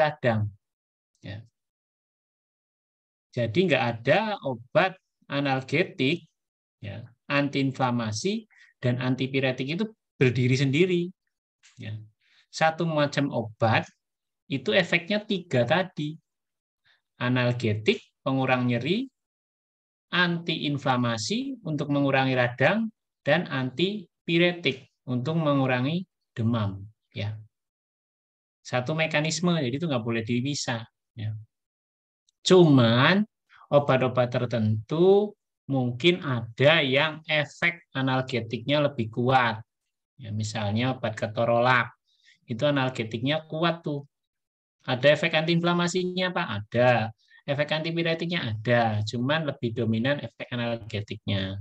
radang, Ya. Jadi nggak ada obat analgetik, ya, antiinflamasi dan antipiretik itu berdiri sendiri. Ya. Satu macam obat itu efeknya tiga tadi, analgetik pengurang nyeri, antiinflamasi untuk mengurangi radang dan antipiretik untuk mengurangi demam. Ya, satu mekanisme, jadi itu nggak boleh dipisah. Ya. Cuman obat-obat tertentu mungkin ada yang efek analgetiknya lebih kuat. Ya, misalnya obat ketorolak, itu analgetiknya kuat tuh. Ada efek antiinflamasinya Pak? Ada. Efek antipiretiknya ada, cuman lebih dominan efek analgetiknya.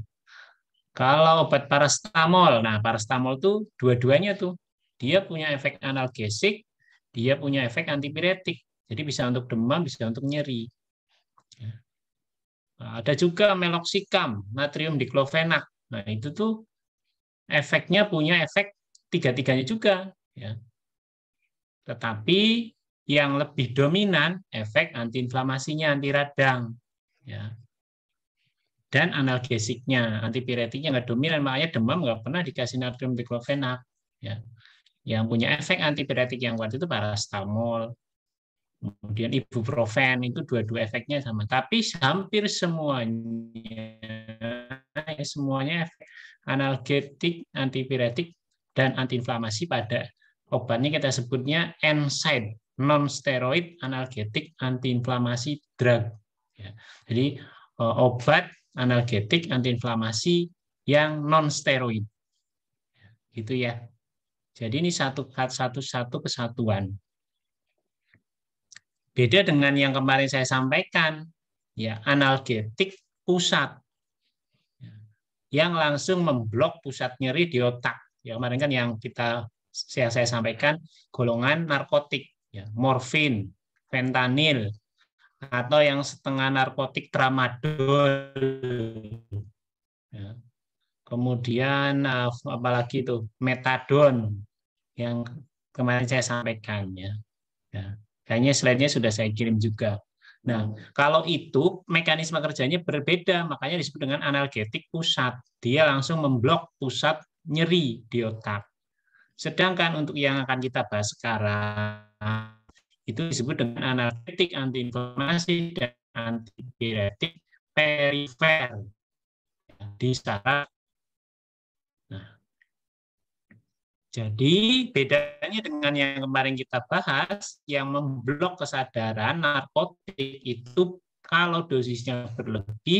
Kalau obat paracetamol, nah paracetamol itu dua-duanya tuh. Dia punya efek analgesik, dia punya efek antipiretik. Jadi bisa untuk demam, bisa untuk nyeri. Nah, ada juga meloxicam, natrium diklofenak. Nah, itu tuh efeknya punya efek tiga-tiganya juga. Ya. Tetapi yang lebih dominan efek antiinflamasinya, anti radang. Ya. Dan analgesiknya, antipiretiknya nggak dominan, makanya demam nggak pernah dikasih natrium diklofenak. Ya yang punya efek antipiretik yang kuat itu paracetamol, kemudian ibuprofen itu dua-dua efeknya sama. Tapi hampir semuanya ya, semuanya efek analgetik, antipiretik dan antiinflamasi pada obatnya kita sebutnya NSAID, non steroid analgetik antiinflamasi drug. Ya. Jadi e, obat analgetik antiinflamasi yang non steroid. Gitu ya. Jadi ini satu satu satu kesatuan. Beda dengan yang kemarin saya sampaikan, ya analgetik pusat yang langsung memblok pusat nyeri di otak. Ya kemarin kan yang kita saya, saya sampaikan golongan narkotik, ya, morfin, fentanil, atau yang setengah narkotik tramadol. Ya. Kemudian eh, apalagi itu metadon, yang kemarin saya sampaikan ya. ya. Kayaknya slide-nya sudah saya kirim juga. Nah, kalau itu mekanisme kerjanya berbeda, makanya disebut dengan analgetik pusat. Dia langsung memblok pusat nyeri di otak. Sedangkan untuk yang akan kita bahas sekarang, itu disebut dengan analgetik antiinflamasi dan antidiuretik perifer di saraf Jadi bedanya dengan yang kemarin kita bahas, yang memblok kesadaran narkotik itu kalau dosisnya berlebih,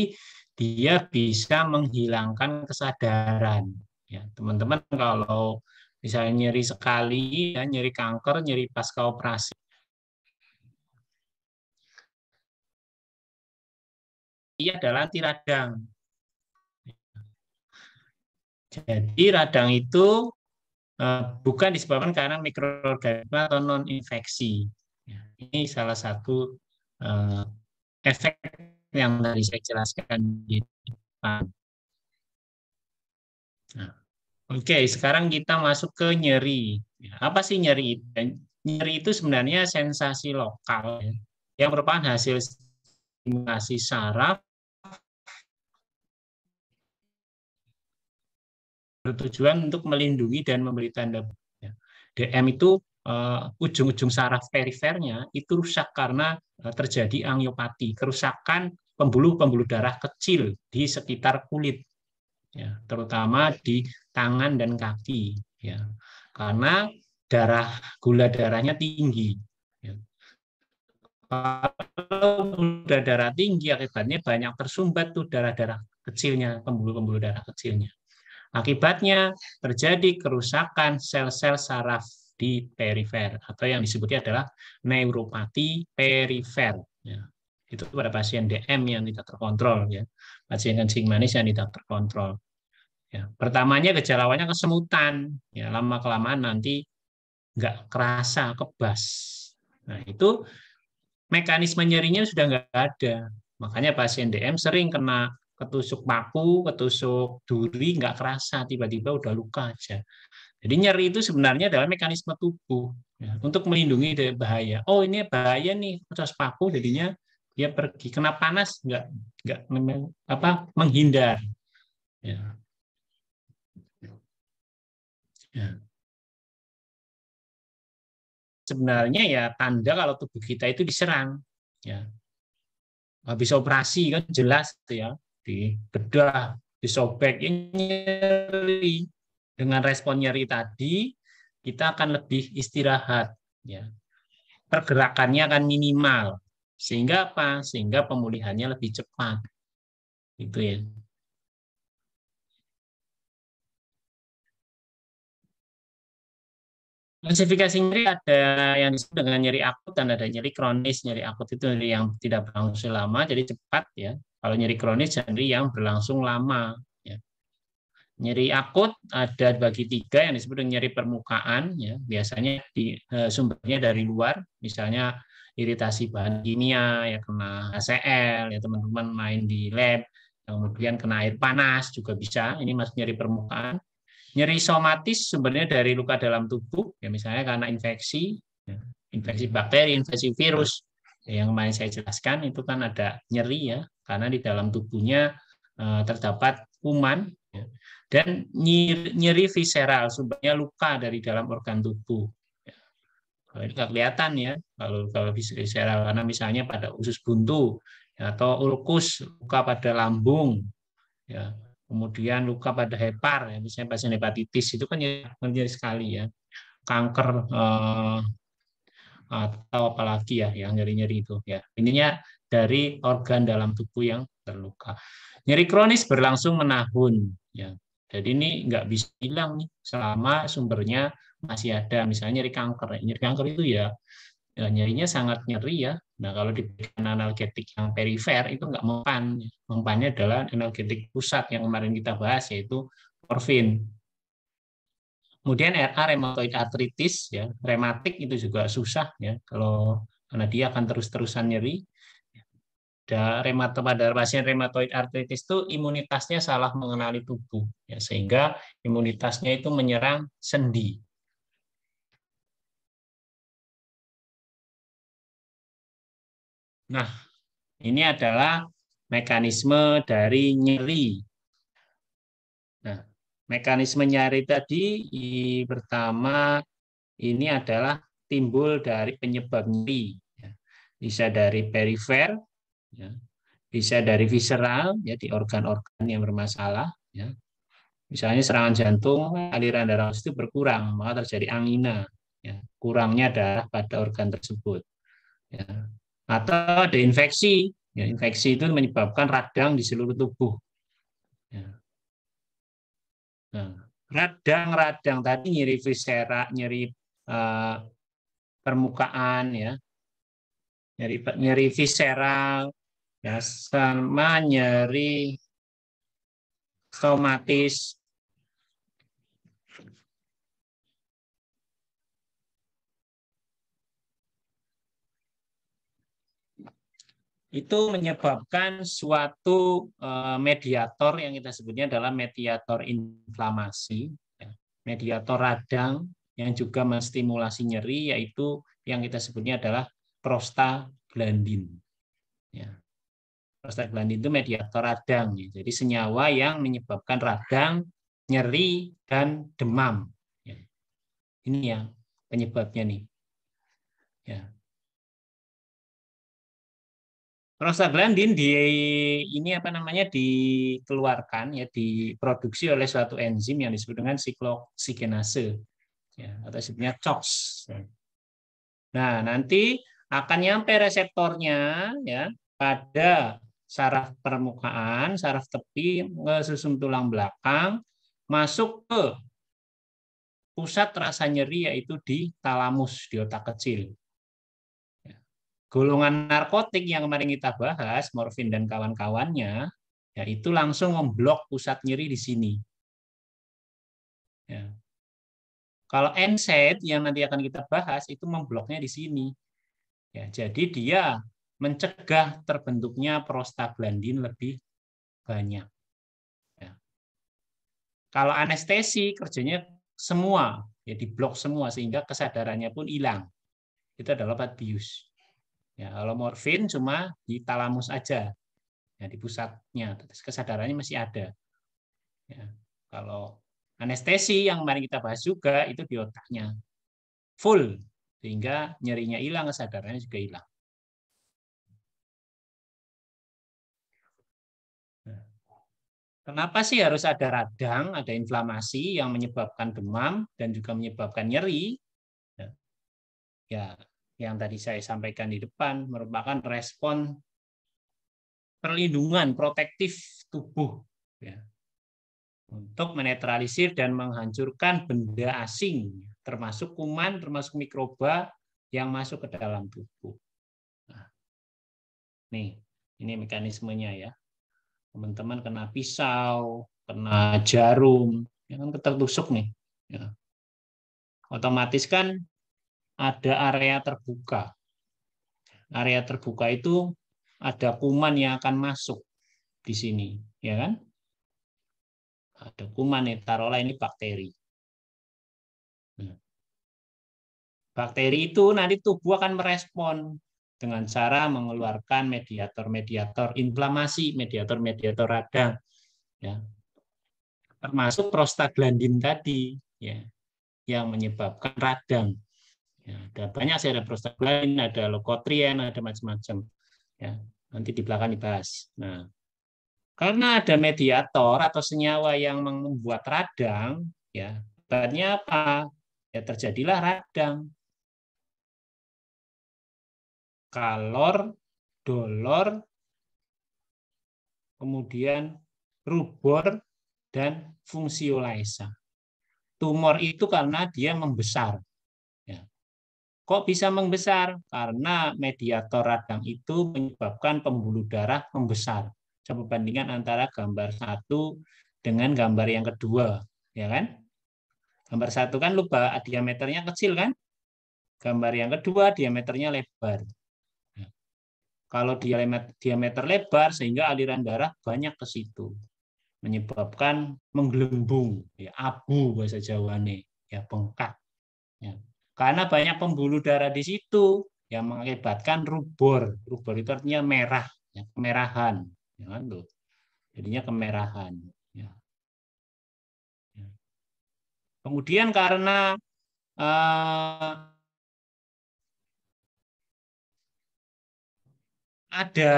dia bisa menghilangkan kesadaran. Ya, teman-teman kalau misalnya nyeri sekali, ya, nyeri kanker, nyeri pasca operasi, Ia adalah anti radang. Jadi radang itu Eh, bukan disebabkan karena mikroorganisme atau non infeksi. Ya, ini salah satu eh, efek yang tadi saya jelaskan di depan. Nah, Oke, okay, sekarang kita masuk ke nyeri. Ya, apa sih nyeri? itu? Nyeri itu sebenarnya sensasi lokal ya, yang merupakan hasil stimulasi saraf bertujuan untuk melindungi dan memberi tanda DM itu uh, ujung-ujung saraf perifernya itu rusak karena uh, terjadi angiopati, kerusakan pembuluh-pembuluh darah kecil di sekitar kulit, ya, terutama di tangan dan kaki, ya, karena darah gula darahnya tinggi. Ya. Kalau gula darah tinggi akibatnya banyak tersumbat tuh darah-darah kecilnya, pembuluh-pembuluh darah kecilnya. Akibatnya terjadi kerusakan sel-sel saraf di perifer atau yang disebutnya adalah neuropati perifer. Ya, itu pada pasien DM yang tidak terkontrol, ya. pasien kencing manis yang tidak terkontrol. Ya, pertamanya gejalanya kesemutan, ya, lama kelamaan nanti nggak kerasa kebas. Nah itu mekanisme nyerinya sudah nggak ada, makanya pasien DM sering kena ketusuk paku, ketusuk duri, nggak kerasa, tiba-tiba udah luka aja. Jadi nyeri itu sebenarnya adalah mekanisme tubuh ya, untuk melindungi dari bahaya. Oh ini bahaya nih, terus paku jadinya dia pergi. Kena panas nggak nggak apa menghindar. Ya. ya sebenarnya ya tanda kalau tubuh kita itu diserang ya habis operasi kan jelas tuh ya bedah disobek, nyeri. Dengan respon nyeri tadi, kita akan lebih istirahat. Ya. Pergerakannya akan minimal. Sehingga apa? Sehingga pemulihannya lebih cepat. Itu ya. Klasifikasi nyeri ada yang disebut dengan nyeri akut dan ada nyeri kronis. Nyeri akut itu yang tidak berlangsung lama, jadi cepat ya. Kalau nyeri kronis nyeri yang berlangsung lama. Ya. Nyeri akut ada bagi tiga yang disebut nyeri permukaan. Ya. Biasanya di, eh, sumbernya dari luar, misalnya iritasi bahan kimia, ya kena ACL, ya teman-teman main di lab, kemudian kena air panas juga bisa. Ini masuk nyeri permukaan. Nyeri somatis sebenarnya dari luka dalam tubuh, ya misalnya karena infeksi, ya, infeksi bakteri, infeksi virus, yang kemarin saya jelaskan itu kan ada nyeri ya karena di dalam tubuhnya eh, terdapat kuman ya. dan nyeri, visceral sumbernya luka dari dalam organ tubuh ya. kalau itu kelihatan ya kalau kalau visceral karena misalnya pada usus buntu ya, atau ulkus luka pada lambung ya kemudian luka pada hepar ya misalnya pasien hepatitis itu kan nyeri sekali ya kanker eh, atau apalagi ya yang nyeri-nyeri itu ya. ininya dari organ dalam tubuh yang terluka. Nyeri kronis berlangsung menahun ya. Jadi ini nggak bisa hilang nih selama sumbernya masih ada. Misalnya nyeri kanker. Nyeri kanker itu ya, ya nyerinya sangat nyeri ya. Nah kalau diberikan analgetik yang perifer itu nggak mempan. Mempannya adalah analgetik pusat yang kemarin kita bahas yaitu morfin. Kemudian RA rheumatoid arthritis ya, rematik itu juga susah ya kalau karena dia akan terus-terusan nyeri. Da, remato, pada pasien rheumatoid arthritis itu imunitasnya salah mengenali tubuh ya sehingga imunitasnya itu menyerang sendi. Nah, ini adalah mekanisme dari nyeri Mekanisme nyeri tadi pertama ini adalah timbul dari penyebab nyeri. Ya. Bisa dari perifer, ya. bisa dari visceral, ya, di organ-organ yang bermasalah. Ya. Misalnya serangan jantung, aliran darah itu berkurang, maka terjadi angina. Ya. Kurangnya darah pada organ tersebut. Ya. Atau ada infeksi, Ya, infeksi itu menyebabkan radang di seluruh tubuh. Ya. Radang-radang tadi nyeri visera, nyeri uh, permukaan ya, nyeri nyeri visceral, ya sama nyeri somatis itu menyebabkan suatu eh, mediator yang kita sebutnya adalah mediator inflamasi, ya. mediator radang yang juga menstimulasi nyeri yaitu yang kita sebutnya adalah prostaglandin. Ya. Prostaglandin itu mediator radang, ya. jadi senyawa yang menyebabkan radang, nyeri, dan demam. Ini yang penyebabnya nih. Prostaglandin di ini apa namanya dikeluarkan ya diproduksi oleh suatu enzim yang disebut dengan sikloksigenase ya atau sebutnya COX. Nah, nanti akan nyampe reseptornya ya pada saraf permukaan, saraf tepi, ke tulang belakang, masuk ke pusat rasa nyeri yaitu di talamus di otak kecil golongan narkotik yang kemarin kita bahas, morfin dan kawan-kawannya, ya itu langsung memblok pusat nyeri di sini. Ya. Kalau NSAID yang nanti akan kita bahas itu membloknya di sini. Ya, jadi dia mencegah terbentuknya prostaglandin lebih banyak. Ya. Kalau anestesi kerjanya semua, ya diblok semua sehingga kesadarannya pun hilang. Itu adalah obat bius. Ya, kalau morfin cuma di talamus aja, ya, di pusatnya, kesadarannya masih ada. Ya, kalau anestesi yang kemarin kita bahas juga itu di otaknya full, sehingga nyerinya hilang, kesadarannya juga hilang. Nah, kenapa sih harus ada radang, ada inflamasi yang menyebabkan demam dan juga menyebabkan nyeri? Nah, ya, yang tadi saya sampaikan di depan merupakan respon perlindungan protektif tubuh ya, untuk menetralisir dan menghancurkan benda asing termasuk kuman termasuk mikroba yang masuk ke dalam tubuh. Nah, nih ini mekanismenya ya teman-teman kena pisau kena jarum ya kan ketertusuk nih ya. otomatis kan ada area terbuka. Area terbuka itu ada kuman yang akan masuk di sini, ya kan? Ada kuman nih, taruhlah ini bakteri. Nah, bakteri itu nanti tubuh akan merespon dengan cara mengeluarkan mediator-mediator inflamasi, mediator-mediator radang, ya. Termasuk prostaglandin tadi, ya, yang menyebabkan radang Ya, ada banyak sih ada prostaglandin, ada leukotrien, ada macam-macam. Ya, nanti di belakang dibahas. Nah, karena ada mediator atau senyawa yang membuat radang, ya, akibatnya apa? Ya terjadilah radang. Kalor, dolor, kemudian rubor dan fungsiolisa. Tumor itu karena dia membesar. Kok bisa membesar? Karena mediator radang itu menyebabkan pembuluh darah membesar. Coba bandingkan antara gambar satu dengan gambar yang kedua, ya kan? Gambar satu kan lupa diameternya kecil kan? Gambar yang kedua diameternya lebar. Nah, kalau diameter lebar sehingga aliran darah banyak ke situ, menyebabkan menggelembung, ya, abu bahasa Jawa nih, ya bengkak. Ya. Karena banyak pembuluh darah di situ yang mengakibatkan rubor. Rubor itu artinya merah, ya, kemerahan. Ya kan, Jadinya kemerahan. Ya. ya. Kemudian karena uh, ada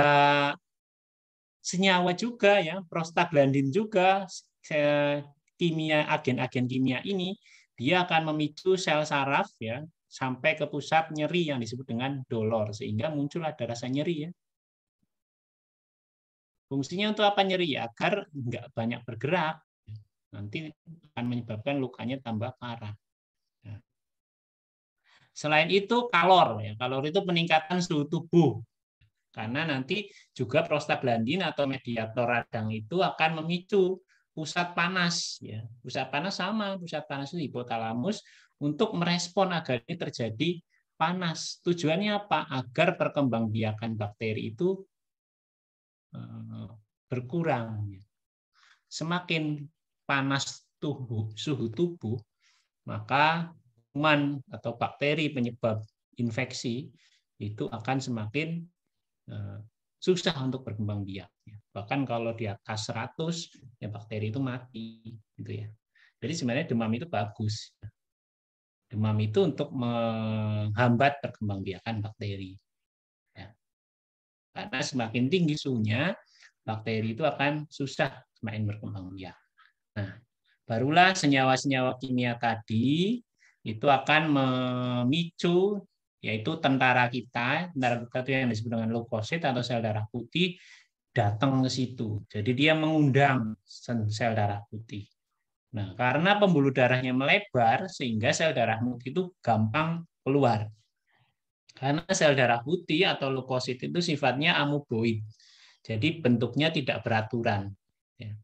senyawa juga ya prostaglandin juga kimia agen-agen kimia ini dia akan memicu sel saraf ya sampai ke pusat nyeri yang disebut dengan dolor sehingga muncul ada rasa nyeri ya. Fungsinya untuk apa nyeri ya? Agar nggak banyak bergerak nanti akan menyebabkan lukanya tambah parah. Nah. Selain itu kalor ya kalor itu peningkatan suhu tubuh karena nanti juga prostaglandin atau mediator radang itu akan memicu pusat panas ya pusat panas sama pusat panas itu hipotalamus untuk merespon agar ini terjadi panas tujuannya apa agar perkembangbiakan bakteri itu eh, berkurang ya. semakin panas tubuh suhu tubuh maka kuman atau bakteri penyebab infeksi itu akan semakin eh, susah untuk berkembang biak. Ya. Bahkan kalau di atas 100, ya bakteri itu mati. gitu ya. Jadi sebenarnya demam itu bagus. Demam itu untuk menghambat perkembangbiakan bakteri. Ya. Karena semakin tinggi suhunya, bakteri itu akan susah semakin berkembang biak. Nah, barulah senyawa-senyawa kimia tadi itu akan memicu yaitu tentara kita, tentara kita itu yang disebut dengan leukosit atau sel darah putih datang ke situ. Jadi dia mengundang sel darah putih. Nah, karena pembuluh darahnya melebar sehingga sel darah putih itu gampang keluar. Karena sel darah putih atau leukosit itu sifatnya amuboid. Jadi bentuknya tidak beraturan. Ya.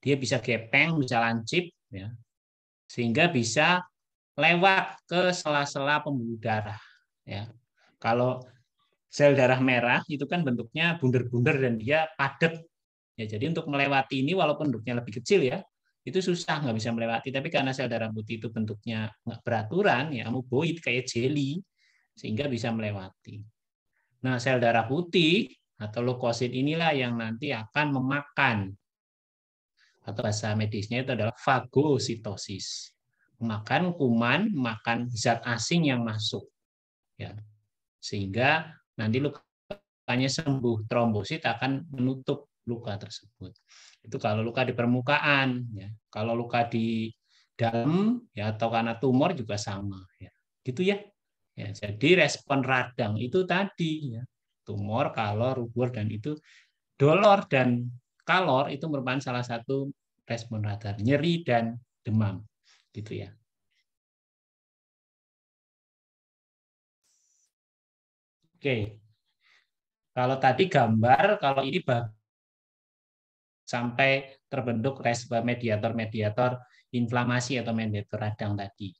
Dia bisa gepeng, bisa lancip, ya. sehingga bisa lewat ke sela-sela pembuluh darah. Ya. Kalau sel darah merah itu kan bentuknya bundar-bundar dan dia padat. Ya, jadi untuk melewati ini walaupun bentuknya lebih kecil ya, itu susah nggak bisa melewati. Tapi karena sel darah putih itu bentuknya nggak beraturan, ya amuboid kayak jelly, sehingga bisa melewati. Nah, sel darah putih atau leukosit inilah yang nanti akan memakan atau bahasa medisnya itu adalah fagositosis. makan kuman, makan zat asing yang masuk ya sehingga nanti lukanya sembuh trombosit akan menutup luka tersebut itu kalau luka di permukaan ya kalau luka di dalam ya atau karena tumor juga sama ya gitu ya ya jadi respon radang itu tadi ya tumor kalor rubur dan itu dolor dan kalor itu merupakan salah satu respon radang nyeri dan demam gitu ya Oke. Kalau tadi gambar, kalau ini sampai terbentuk respa mediator-mediator inflamasi atau mediator radang tadi.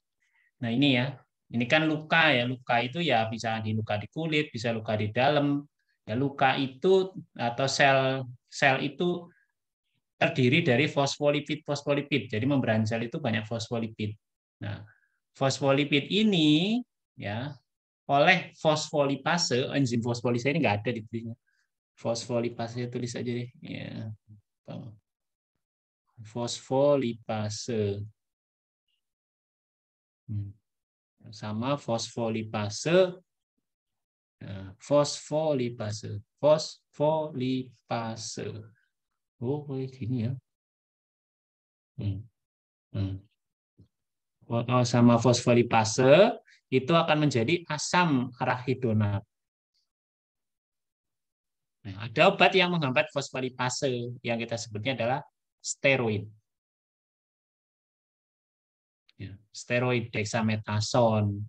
Nah ini ya, ini kan luka ya, luka itu ya bisa di luka di kulit, bisa luka di dalam. Ya luka itu atau sel sel itu terdiri dari fosfolipid fosfolipid. Jadi membran sel itu banyak fosfolipid. Nah, fosfolipid ini ya oleh fosfolipase oh, enzim fosfolipase ini nggak ada di tulisnya fosfolipase tulis aja deh ya fosfolipase hmm. sama fosfolipase ya, fosfolipase fosfolipase oh ini ya hmm. Hmm sama fosfolipase itu akan menjadi asam arahidonat. Nah, ada obat yang menghambat fosfolipase yang kita sebutnya adalah steroid. Ya, steroid dexamethasone,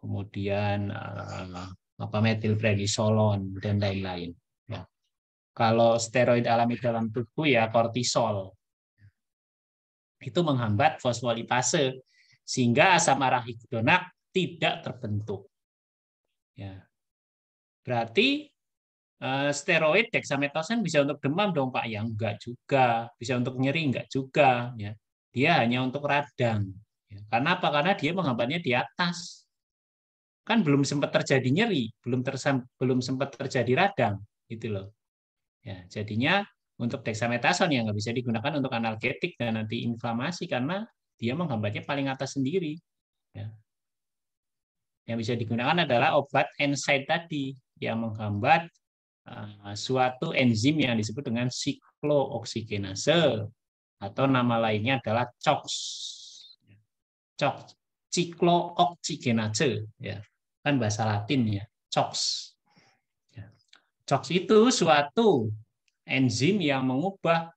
kemudian eh, apa metilprednisolon dan lain-lain. Ya. Kalau steroid alami dalam tubuh ya kortisol. Itu menghambat fosfolipase sehingga asam arahidonat tidak terbentuk. Ya. Berarti eh, steroid dexamethasone bisa untuk demam dong Pak? Ya enggak juga. Bisa untuk nyeri enggak juga. Ya. Dia hanya untuk radang. Ya. Karena apa? Karena dia menghambatnya di atas. Kan belum sempat terjadi nyeri, belum tersem, belum sempat terjadi radang, gitu loh. Ya, jadinya untuk dexamethasone yang nggak bisa digunakan untuk analgetik dan nanti inflamasi karena dia menghambatnya paling atas sendiri. Ya. Yang bisa digunakan adalah obat NSAID tadi yang menghambat uh, suatu enzim yang disebut dengan siklooksigenase atau nama lainnya adalah COX. Ya. COX, siklooksigenase, ya. kan bahasa Latin ya, COX. Ya. COX itu suatu enzim yang mengubah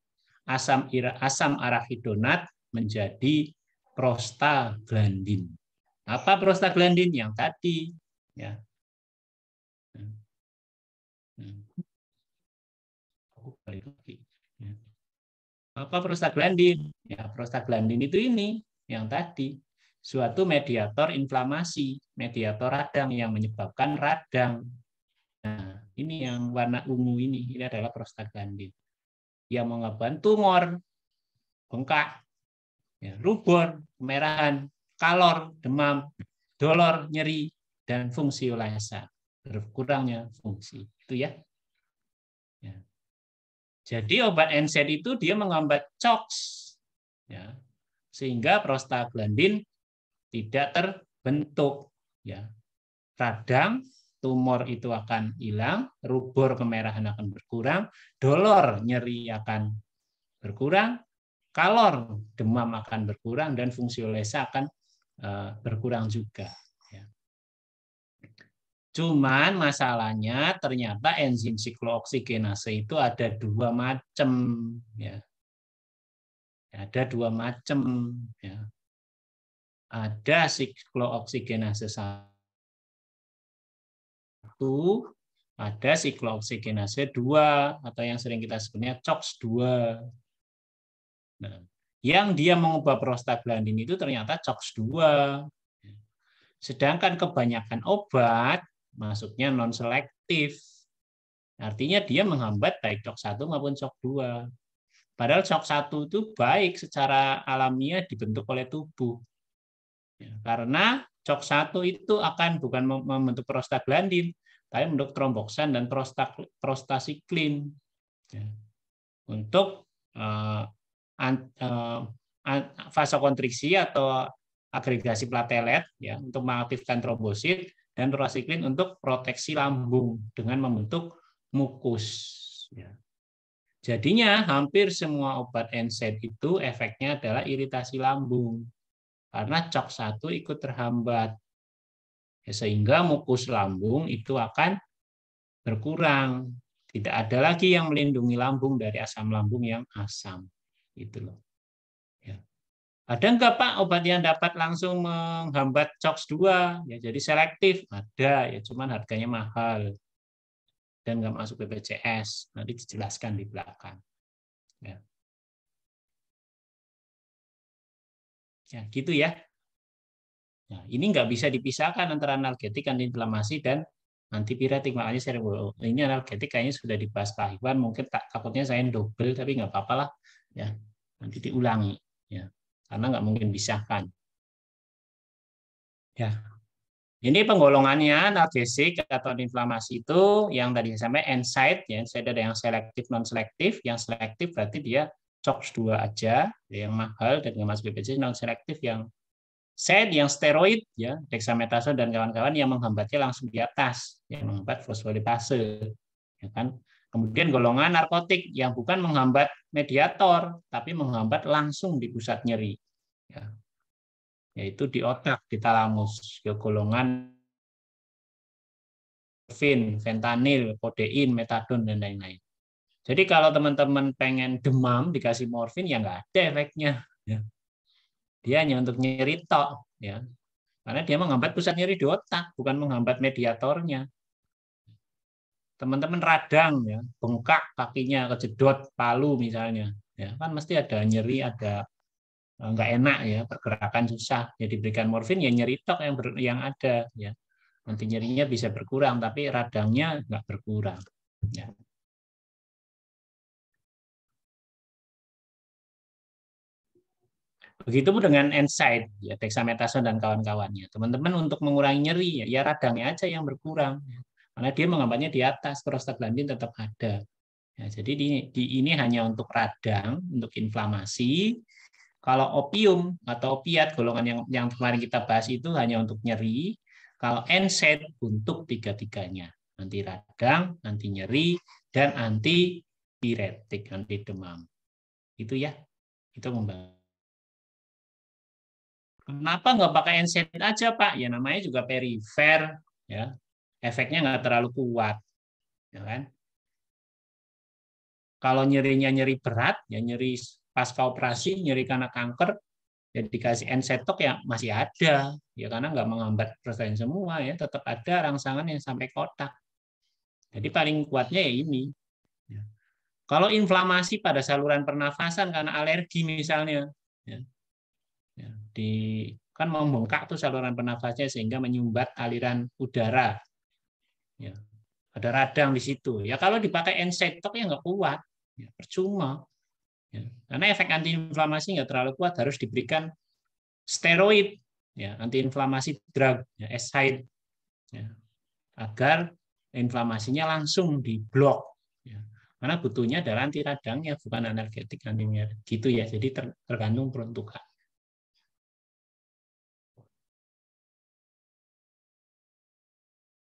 asam asam arachidonat menjadi prostaglandin. Apa prostaglandin yang tadi? Ya. ya. Apa prostaglandin? Ya, prostaglandin itu ini yang tadi suatu mediator inflamasi, mediator radang yang menyebabkan radang. Nah, ini yang warna ungu ini, ini adalah prostaglandin yang mengabban tumor, bengkak, ya, rubor, kemerahan, kalor, demam, dolor, nyeri, dan fungsi ulasa Berkurangnya fungsi. Itu ya. ya. Jadi obat NSAID itu dia menghambat COX. Ya. Sehingga prostaglandin tidak terbentuk. Ya. Radang, tumor itu akan hilang, rubor kemerahan akan berkurang, dolor, nyeri akan berkurang, kalor demam akan berkurang dan fungsi olesa akan eh, berkurang juga. Ya. Cuman masalahnya ternyata enzim siklooksigenase itu ada dua macam, ya. Ada dua macam, ya. Ada siklooksigenase satu, ada siklooksigenase dua atau yang sering kita sebutnya COX dua, Nah, yang dia mengubah prostaglandin itu ternyata COX-2. Sedangkan kebanyakan obat masuknya non selektif. Artinya dia menghambat baik COX-1 maupun COX-2. Padahal COX-1 itu baik secara alamiah dibentuk oleh tubuh. Ya, karena COX-1 itu akan bukan membentuk prostaglandin, tapi membentuk tromboksan dan prostasiklin. Ya. Untuk eh, Eh, vasokontriksi atau agregasi platelet ya untuk mengaktifkan trombosit dan prostaglandin untuk proteksi lambung dengan membentuk mukus. Ya. Jadinya hampir semua obat NSAID itu efeknya adalah iritasi lambung karena cok satu ikut terhambat ya, sehingga mukus lambung itu akan berkurang tidak ada lagi yang melindungi lambung dari asam lambung yang asam gitu loh. Ya. Ada enggak Pak obat yang dapat langsung menghambat COX-2? Ya, jadi selektif. Ada, ya cuman harganya mahal. Dan nggak masuk BPJS. Nanti dijelaskan di belakang. Ya. Ya, gitu ya. Nah, ini nggak bisa dipisahkan antara analgetik, antiinflamasi, dan antipiretik. Makanya saya ini analgetik kayaknya sudah dibahas Pak Iwan. Mungkin tak, takutnya saya double, tapi nggak apa-apa lah. Ya nanti diulangi ya karena nggak mungkin pisahkan ya ini penggolongannya analgesik atau inflamasi itu yang tadi saya sampaikan insight ya saya ada yang selektif non selektif yang selektif berarti dia COX dua aja yang mahal dan yang masuk BPJS non selektif yang set yang steroid ya dexamethasone dan kawan-kawan yang menghambatnya langsung di atas yang menghambat fosfolipase ya kan Kemudian golongan narkotik yang bukan menghambat mediator, tapi menghambat langsung di pusat nyeri, ya. yaitu di otak, di talamus, ya, golongan fin, fentanyl, kodein, metadon, dan lain-lain. Jadi kalau teman-teman pengen demam dikasih morfin ya nggak ada efeknya. Ya. Dia hanya untuk nyeri tok, ya. Karena dia menghambat pusat nyeri di otak, bukan menghambat mediatornya teman-teman radang ya bengkak kakinya kejedot palu misalnya ya kan mesti ada nyeri ada e, nggak enak ya pergerakan susah ya diberikan morfin ya nyeri tok yang ber, yang ada ya nanti nyerinya bisa berkurang tapi radangnya nggak berkurang ya. pun dengan NSAID ya, dexamethasone dan kawan-kawannya. Teman-teman untuk mengurangi nyeri, ya, ya radangnya aja yang berkurang. Ya. Karena dia mengambatnya di atas, prostaglandin tetap ada. Ya, jadi di, di ini hanya untuk radang, untuk inflamasi. Kalau opium atau opiat golongan yang yang kemarin kita bahas itu hanya untuk nyeri. Kalau NSAID untuk tiga-tiganya, anti radang, anti nyeri, dan anti piretik, anti demam. Itu ya, itu membantu Kenapa nggak pakai NSAID aja Pak? Ya namanya juga perifer, ya efeknya nggak terlalu kuat, ya kan? Kalau nyerinya nyeri berat, ya nyeri pasca operasi, nyeri karena kanker, ya dikasih ensetok ya masih ada, ya karena nggak menghambat persen semua ya, tetap ada rangsangan yang sampai kotak. Jadi paling kuatnya ya ini. Ya. Kalau inflamasi pada saluran pernafasan karena alergi misalnya, ya, ya, di kan membengkak tuh saluran pernafasnya sehingga menyumbat aliran udara Ya. Ada radang di situ. Ya kalau dipakai ensetok ya nggak kuat, ya, percuma. Ya. Karena efek antiinflamasi nggak terlalu kuat, harus diberikan steroid, ya, antiinflamasi drug, ya, ya, agar inflamasinya langsung diblok. Ya. Karena butuhnya adalah anti radang ya bukan energetik anti Gitu ya. Jadi tergantung peruntukan.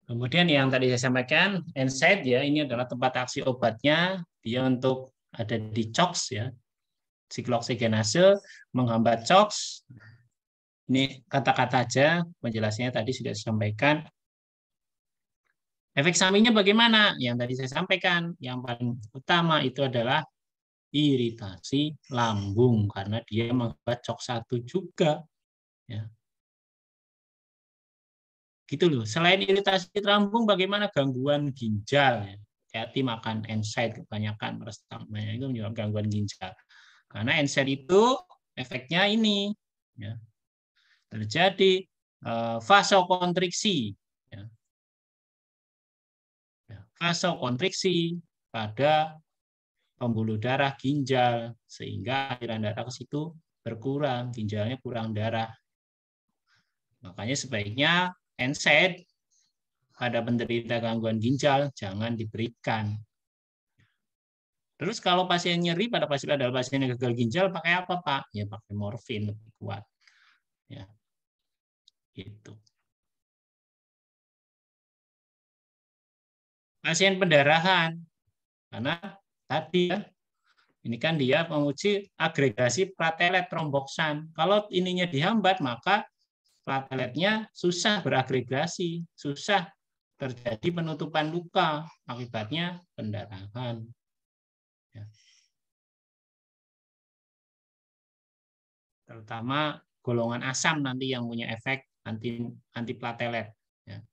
Kemudian yang tadi saya sampaikan, NSAID ya, ini adalah tempat aksi obatnya, dia untuk ada di COX ya, sikloksigenase, menghambat COX. Ini kata-kata aja, penjelasannya tadi sudah saya sampaikan. Efek sampingnya bagaimana? Yang tadi saya sampaikan, yang paling utama itu adalah iritasi lambung karena dia menghambat COX1 juga. Ya gitu loh. Selain iritasi lambung, bagaimana gangguan ginjal? Hati makan NSAID kebanyakan banyak itu menyebabkan gangguan ginjal. Karena NSAID itu efeknya ini, ya. terjadi eh, vasokontriksi, ya. ya vasokontriksi pada pembuluh darah ginjal sehingga aliran darah ke situ berkurang, ginjalnya kurang darah. Makanya sebaiknya and said, ada penderita gangguan ginjal, jangan diberikan. Terus kalau pasien nyeri pada pasien adalah pasien yang gagal ginjal, pakai apa Pak? Ya pakai morfin lebih kuat. Ya. Gitu. Pasien pendarahan, karena tadi ya, ini kan dia menguji agregasi platelet tromboksan. Kalau ininya dihambat, maka plateletnya susah beragregasi, susah terjadi penutupan luka, akibatnya pendarahan. Ya. Terutama golongan asam nanti yang punya efek anti antiplatelet. Ya.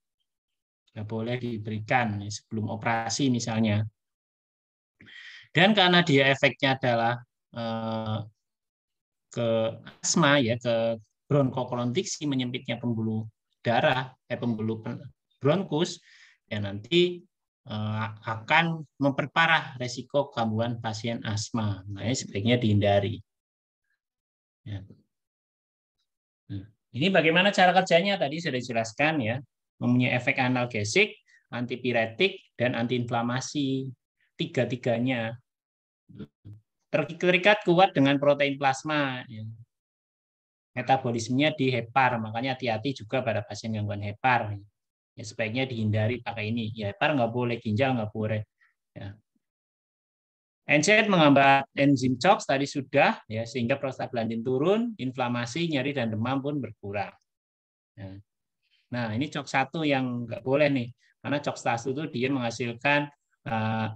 boleh diberikan ya, sebelum operasi misalnya. Dan karena dia efeknya adalah eh, ke asma ya ke Bronkokolontiksi menyempitnya pembuluh darah eh pembuluh bronkus dan ya nanti eh, akan memperparah resiko kambuhan pasien asma. Nah, ini sebaiknya dihindari. Ya. Nah, ini bagaimana cara kerjanya tadi sudah dijelaskan ya, mempunyai efek analgesik, antipiretik, dan antiinflamasi. Tiga-tiganya terikat kuat dengan protein plasma. Ya metabolismenya di hepar. Makanya hati-hati juga pada pasien gangguan hepar. Ya, sebaiknya dihindari pakai ini. Ya, hepar nggak boleh, ginjal nggak boleh. Ya. NSAID menghambat enzim COX tadi sudah, ya sehingga prostaglandin turun, inflamasi, nyeri dan demam pun berkurang. Ya. Nah, ini COX satu yang nggak boleh nih, karena COX satu itu dia menghasilkan Eh,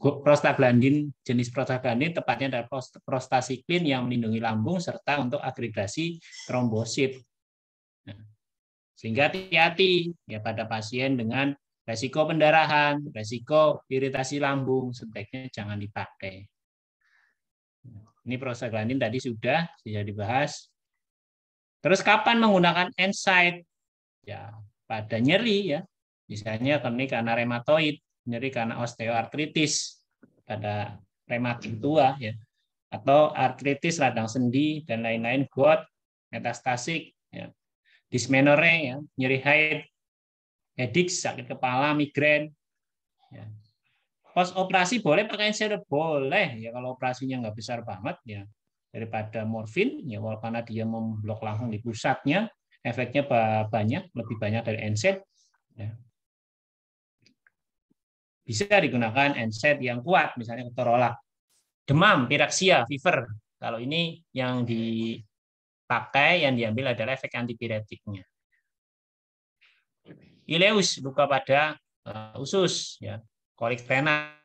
prostaglandin jenis prostaglandin tepatnya adalah prostasiklin yang melindungi lambung serta untuk agregasi trombosit. Nah, sehingga hati-hati ya pada pasien dengan resiko pendarahan, resiko iritasi lambung sebaiknya jangan dipakai. Ini prostaglandin tadi sudah sudah dibahas. Terus kapan menggunakan NSAID? Ya, pada nyeri ya. Misalnya karena rematoid nyeri karena osteoartritis pada rematik tua ya atau artritis radang sendi dan lain-lain gout metastasik ya dismenore ya nyeri haid headache sakit kepala migrain ya. pos operasi boleh pakai steroid boleh ya kalau operasinya nggak besar banget ya daripada morfin ya walaupun karena dia memblok langsung di pusatnya efeknya banyak lebih banyak dari NSAID ya bisa digunakan NSAID yang kuat, misalnya ketorolak. Demam, piraksia, fever. Kalau ini yang dipakai, yang diambil adalah efek antipiretiknya. Ileus, luka pada uh, usus, ya, kolik renal,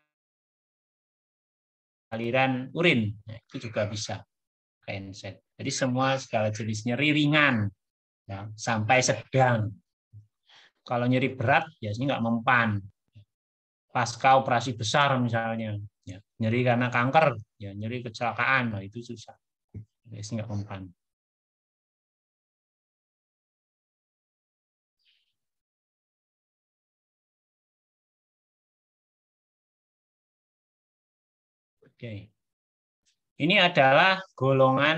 aliran urin, ya, itu juga bisa NSAID. Jadi semua segala jenis nyeri ringan ya, sampai sedang. Kalau nyeri berat biasanya nggak mempan pasca operasi besar misalnya ya, nyeri karena kanker ya nyeri kecelakaan nah itu susah guys ya, nggak mempan Oke. Ini adalah golongan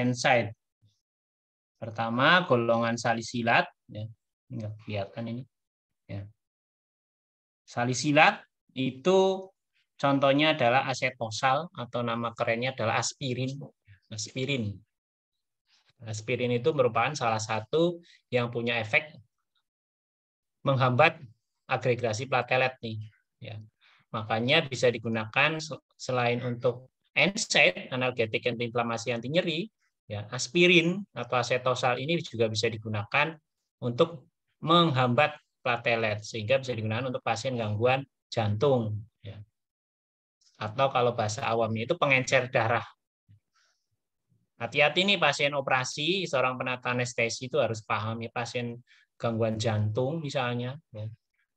enzyme. Eh, Pertama golongan salisilat ya. Enggak kelihatan ini. Ya. Salisilat itu contohnya adalah asetosal atau nama kerennya adalah aspirin. Aspirin. Aspirin itu merupakan salah satu yang punya efek menghambat agregasi platelet nih. Ya. Makanya bisa digunakan selain untuk NSAID, analgetik antiinflamasi anti nyeri, ya, aspirin atau asetosal ini juga bisa digunakan untuk menghambat platelet sehingga bisa digunakan untuk pasien gangguan jantung ya. atau kalau bahasa awamnya itu pengencer darah hati-hati nih pasien operasi seorang penata anestesi itu harus pahami pasien gangguan jantung misalnya ya.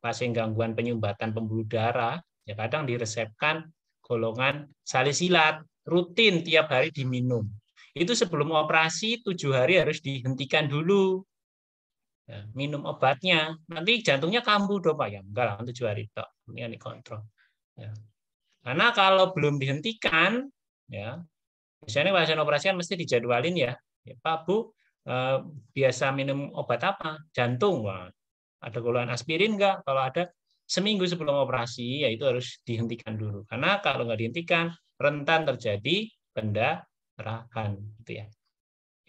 pasien gangguan penyumbatan pembuluh darah ya kadang diresepkan golongan salisilat rutin tiap hari diminum itu sebelum operasi tujuh hari harus dihentikan dulu ya, minum obatnya nanti jantungnya kambuh dong pak ya enggak lah tujuh hari itu ini yang dikontrol ya. karena kalau belum dihentikan ya biasanya pasien operasi kan mesti dijadwalin ya, ya pak bu eh, biasa minum obat apa jantung wah ada golongan aspirin enggak kalau ada seminggu sebelum operasi ya itu harus dihentikan dulu karena kalau nggak dihentikan rentan terjadi pendarahan gitu ya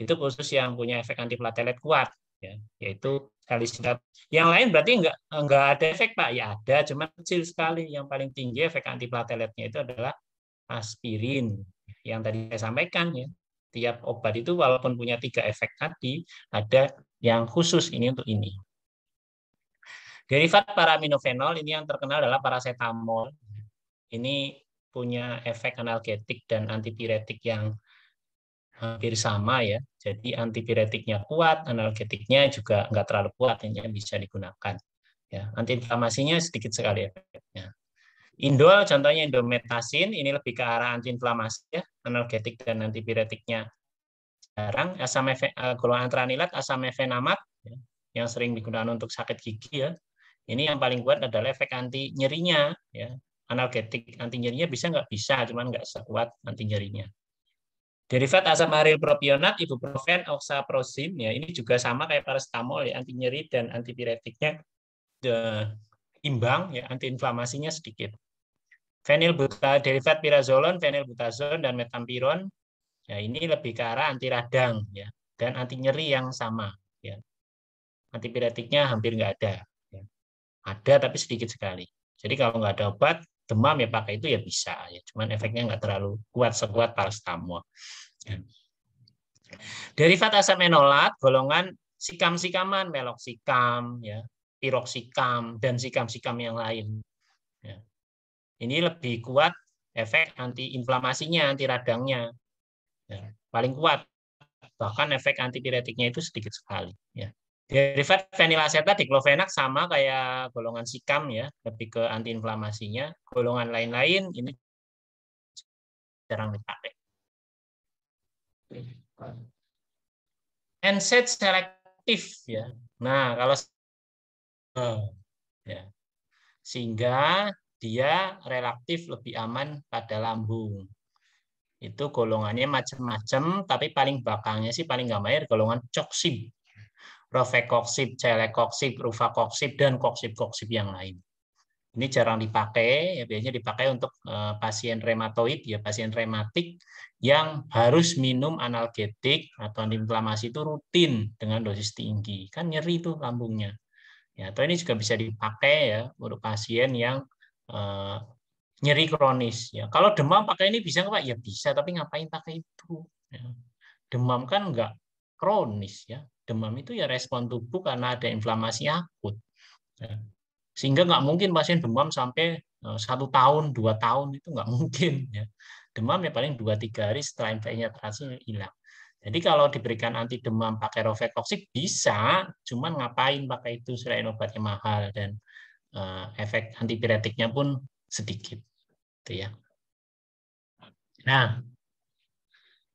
itu khusus yang punya efek antiplatelet kuat ya, yaitu sekali singkat. Yang lain berarti nggak nggak ada efek pak? Ya ada, cuma kecil sekali. Yang paling tinggi efek antiplateletnya itu adalah aspirin yang tadi saya sampaikan ya. Tiap obat itu walaupun punya tiga efek tadi, ada yang khusus ini untuk ini. Derivat paraminofenol ini yang terkenal adalah paracetamol. Ini punya efek analgetik dan antipiretik yang hampir sama ya jadi antipiretiknya kuat, analgetiknya juga nggak terlalu kuat yang bisa digunakan. Ya, antiinflamasinya sedikit sekali efeknya. Indol contohnya indometasin ini lebih ke arah antiinflamasi ya, analgetik dan antipiretiknya jarang. Asam efek, eh, golongan tranilat, asam efenamat ya, yang sering digunakan untuk sakit gigi ya. Ini yang paling kuat adalah efek anti nyerinya ya. Analgetik anti nyerinya bisa nggak bisa, cuman nggak sekuat anti nyerinya. Derivat asam aril propionat, ibuprofen, oxaprosin ya ini juga sama kayak paracetamol ya anti nyeri dan antipiretiknya de, imbang ya antiinflamasinya sedikit. Fenilbuta derivat pirazolon, fenilbutazon dan metampiron ya ini lebih ke arah anti radang ya dan anti nyeri yang sama ya. Antipiretiknya hampir nggak ada. Ya. Ada tapi sedikit sekali. Jadi kalau nggak ada obat demam ya pakai itu ya bisa ya cuman efeknya nggak terlalu kuat sekuat paracetamol ya. derivat asam enolat golongan sikam-sikaman meloksikam ya piroksikam dan sikam-sikam yang lain ya. ini lebih kuat efek antiinflamasinya anti radangnya ya. paling kuat bahkan efek antipiretiknya itu sedikit sekali ya Ya, Derivat fenilaseta diclofenac sama kayak golongan sikam ya, lebih ke antiinflamasinya. Golongan lain-lain ini jarang dipakai. NSAID selektif ya. Nah, kalau ya. Sehingga dia relatif lebih aman pada lambung. Itu golongannya macam-macam, tapi paling belakangnya sih paling mahir golongan coksim profekoksib, celecoxib, rufacoxib, dan Koksip Koksip yang lain. Ini jarang dipakai, ya biasanya dipakai untuk uh, pasien rematoid, ya pasien rematik yang harus minum analgetik atau antiinflamasi itu rutin dengan dosis tinggi. Kan nyeri itu lambungnya. Ya, atau ini juga bisa dipakai ya untuk pasien yang uh, nyeri kronis. Ya, kalau demam pakai ini bisa nggak Ya bisa, tapi ngapain pakai itu? Ya. Demam kan nggak kronis ya demam itu ya respon tubuh karena ada inflamasi akut ya. sehingga nggak mungkin pasien demam sampai eh, satu tahun dua tahun itu nggak mungkin ya demam ya paling dua tiga hari setelah infeksinya terasa hilang jadi kalau diberikan anti demam pakai rofecoxib bisa cuman ngapain pakai itu selain obatnya mahal dan eh, efek antipiretiknya pun sedikit itu ya nah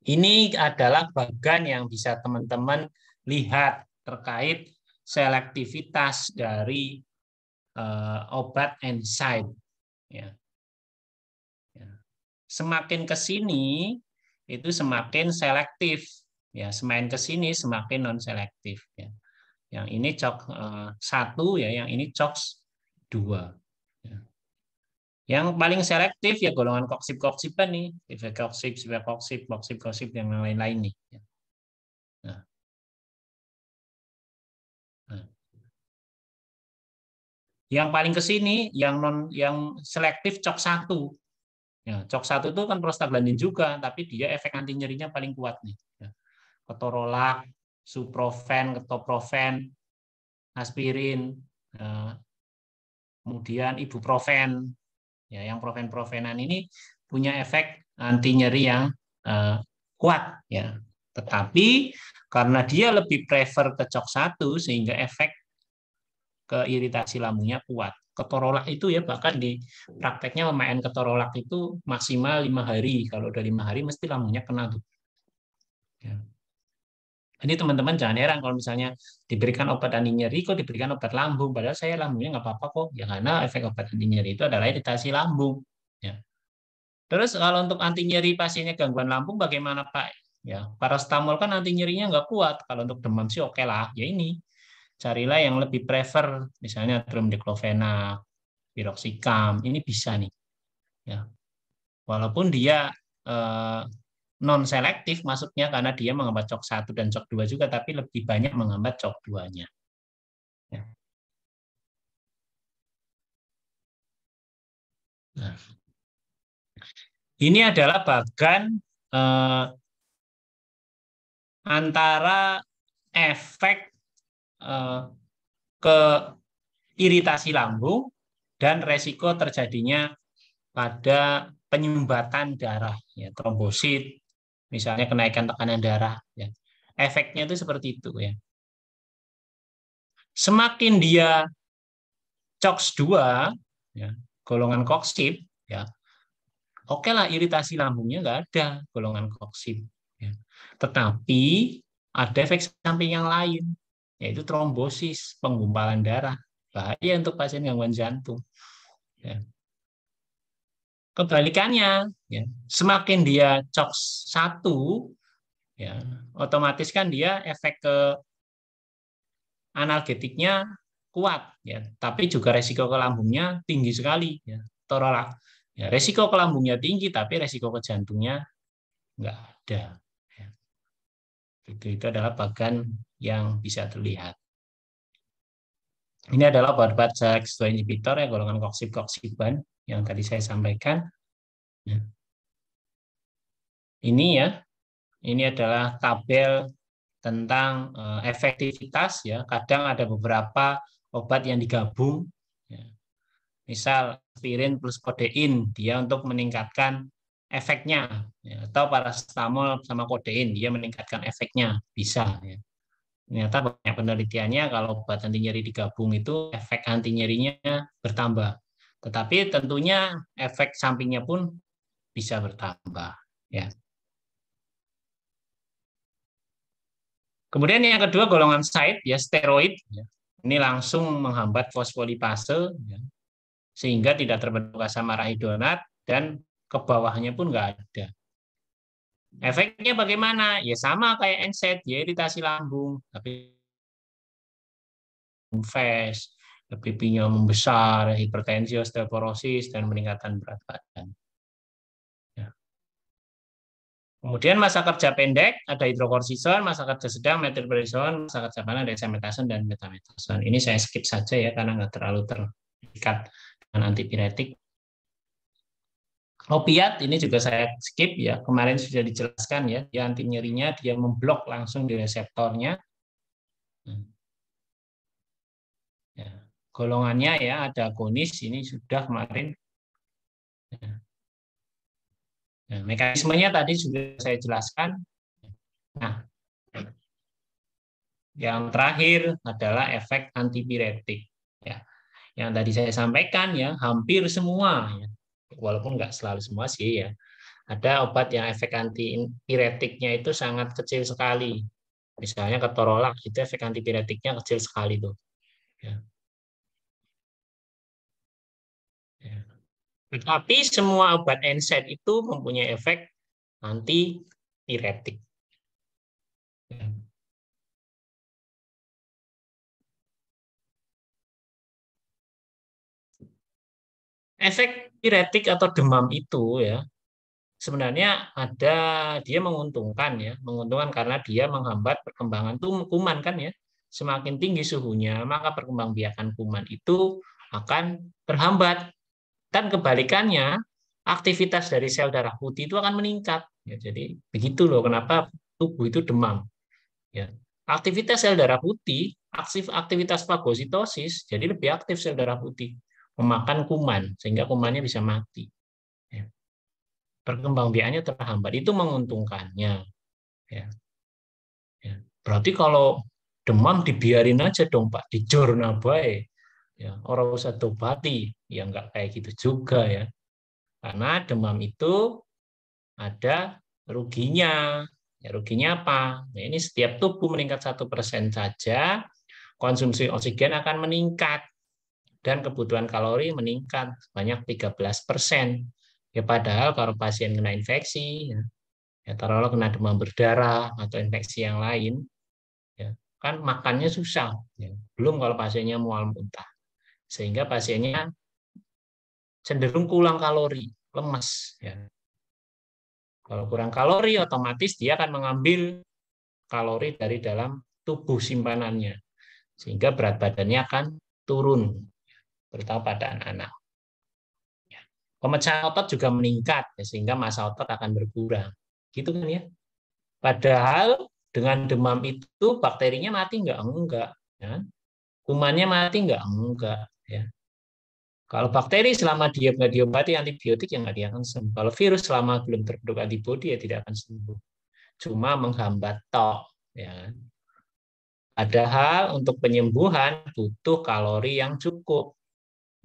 ini adalah bagan yang bisa teman-teman lihat terkait selektivitas dari uh, obat enzyme. Ya. ya. Semakin ke sini itu semakin selektif. Ya, semakin ke sini semakin non selektif. Ya. Yang ini cok eh, satu ya, yang ini cok dua. Yang paling selektif ya golongan koksip-koksipan nih, koksip, sibakoksip, koksip-koksip yang lain-lain nih. Nah. Nah. Yang paling ke sini, yang non yang selektif cok satu. Ya, cok satu itu kan prostaglandin juga, tapi dia efek anti nyerinya paling kuat nih. Ya. Ketorolak, suprofen, ketoprofen, aspirin, ya. kemudian ibuprofen, Ya, yang proven-provenan ini punya efek anti nyeri yang uh, kuat ya. Tetapi karena dia lebih prefer ke cok satu sehingga efek ke iritasi lambungnya kuat. Ketorolak itu ya bahkan di prakteknya pemain ketorolak itu maksimal lima hari. Kalau udah lima hari mesti lambungnya kena tuh. Ya. Ini teman-teman jangan heran kalau misalnya diberikan obat anti nyeri kok diberikan obat lambung, padahal saya lambungnya nggak apa-apa kok. Ya karena efek obat anti nyeri itu adalah iritasi lambung. Ya. Terus kalau untuk anti nyeri pasiennya gangguan lambung bagaimana Pak? Ya, paracetamol kan anti nyerinya nggak kuat. Kalau untuk demam sih oke lah. Ya ini carilah yang lebih prefer, misalnya tromdeklovena, piroxicam, ini bisa nih. Ya. Walaupun dia eh, non selektif masuknya karena dia menghambat cok satu dan cok dua juga tapi lebih banyak menghambat cok duanya. Ya. Nah. Ini adalah bagan eh, antara efek eh, ke iritasi lambung dan resiko terjadinya pada penyumbatan darah, ya, trombosit, misalnya kenaikan tekanan darah. Ya. Efeknya itu seperti itu ya. Semakin dia COX-2, ya, golongan koksib, ya, oke lah iritasi lambungnya nggak ada golongan koksib. Ya. Tetapi ada efek samping yang lain, yaitu trombosis, penggumpalan darah. Bahaya untuk pasien gangguan jantung. Ya kebalikannya ya. semakin dia cox satu ya otomatis kan dia efek ke analgetiknya kuat ya tapi juga resiko ke lambungnya tinggi sekali ya torolak ya resiko ke lambungnya tinggi tapi resiko ke jantungnya nggak ada ya. itu itu adalah bagan yang bisa terlihat ini adalah obat-obat inhibitor ya golongan koksib koksiban yang tadi saya sampaikan. Ya. Ini ya, ini adalah tabel tentang eh, efektivitas ya. Kadang ada beberapa obat yang digabung, ya. misal aspirin plus kodein, dia untuk meningkatkan efeknya, ya. atau paracetamol sama kodein, dia meningkatkan efeknya, bisa. Ya ternyata banyak penelitiannya kalau obat anti nyeri digabung itu efek anti nyerinya bertambah tetapi tentunya efek sampingnya pun bisa bertambah. Ya. Kemudian yang kedua golongan side ya steroid. Ya. Ini langsung menghambat fosfolipase ya. sehingga tidak terbentuk asam arahidonat dan ke bawahnya pun nggak ada. Efeknya bagaimana? Ya sama kayak NSAID, ya iritasi lambung, tapi fast, pipinya membesar, hipertensi, osteoporosis, dan peningkatan berat badan. Ya. Kemudian masa kerja pendek ada hidrokortison, masa kerja sedang metilprednisolon, masa kerja panjang, ada dan metametason. Ini saya skip saja ya karena nggak terlalu terikat dengan antipiretik. Opiat ini juga saya skip ya kemarin sudah dijelaskan ya dia anti nyerinya dia memblok langsung di reseptornya golongannya ya ada konis ini sudah kemarin. Nah, mekanismenya tadi sudah saya jelaskan. Nah, yang terakhir adalah efek antipiretik. Ya, yang tadi saya sampaikan ya hampir semua, ya. walaupun nggak selalu semua sih ya. Ada obat yang efek antipiretiknya itu sangat kecil sekali. Misalnya ketorolak itu efek antipiretiknya kecil sekali tuh. Ya. Tapi semua obat NSAID itu mempunyai efek anti -iretik. Efek piretik atau demam itu ya sebenarnya ada dia menguntungkan ya, menguntungkan karena dia menghambat perkembangan kuman kan ya. Semakin tinggi suhunya, maka perkembangbiakan kuman itu akan terhambat dan kebalikannya, aktivitas dari sel darah putih itu akan meningkat. Ya, jadi begitu loh kenapa tubuh itu demam. Ya. Aktivitas sel darah putih, aktif aktivitas fagositosis, jadi lebih aktif sel darah putih memakan kuman sehingga kumannya bisa mati. Ya. Perkembangbiakannya terhambat itu menguntungkannya. Ya. Ya. Berarti kalau demam dibiarin aja dong Pak, jurnal baik ya orang usah diobati ya nggak kayak gitu juga ya karena demam itu ada ruginya ya, ruginya apa nah, ini setiap tubuh meningkat satu persen saja konsumsi oksigen akan meningkat dan kebutuhan kalori meningkat banyak 13 persen ya padahal kalau pasien kena infeksi ya, ya taruhlah kena demam berdarah atau infeksi yang lain ya kan makannya susah ya. belum kalau pasiennya mual muntah sehingga pasiennya cenderung kurang kalori, lemas. Ya. Kalau kurang kalori, otomatis dia akan mengambil kalori dari dalam tubuh simpanannya, sehingga berat badannya akan turun, terutama pada anak-anak. Ya. Pemecahan otot juga meningkat, ya, sehingga masa otot akan berkurang. Gitu kan ya? Padahal dengan demam itu bakterinya mati nggak? Enggak. Ya. Kumannya mati nggak? Enggak. Ya. Kalau bakteri selama dia nggak diobati antibiotik yang nggak dia akan sembuh. Kalau virus selama belum terbentuk antibodi ya tidak akan sembuh. Cuma menghambat tok. Ya. Padahal kan. untuk penyembuhan butuh kalori yang cukup.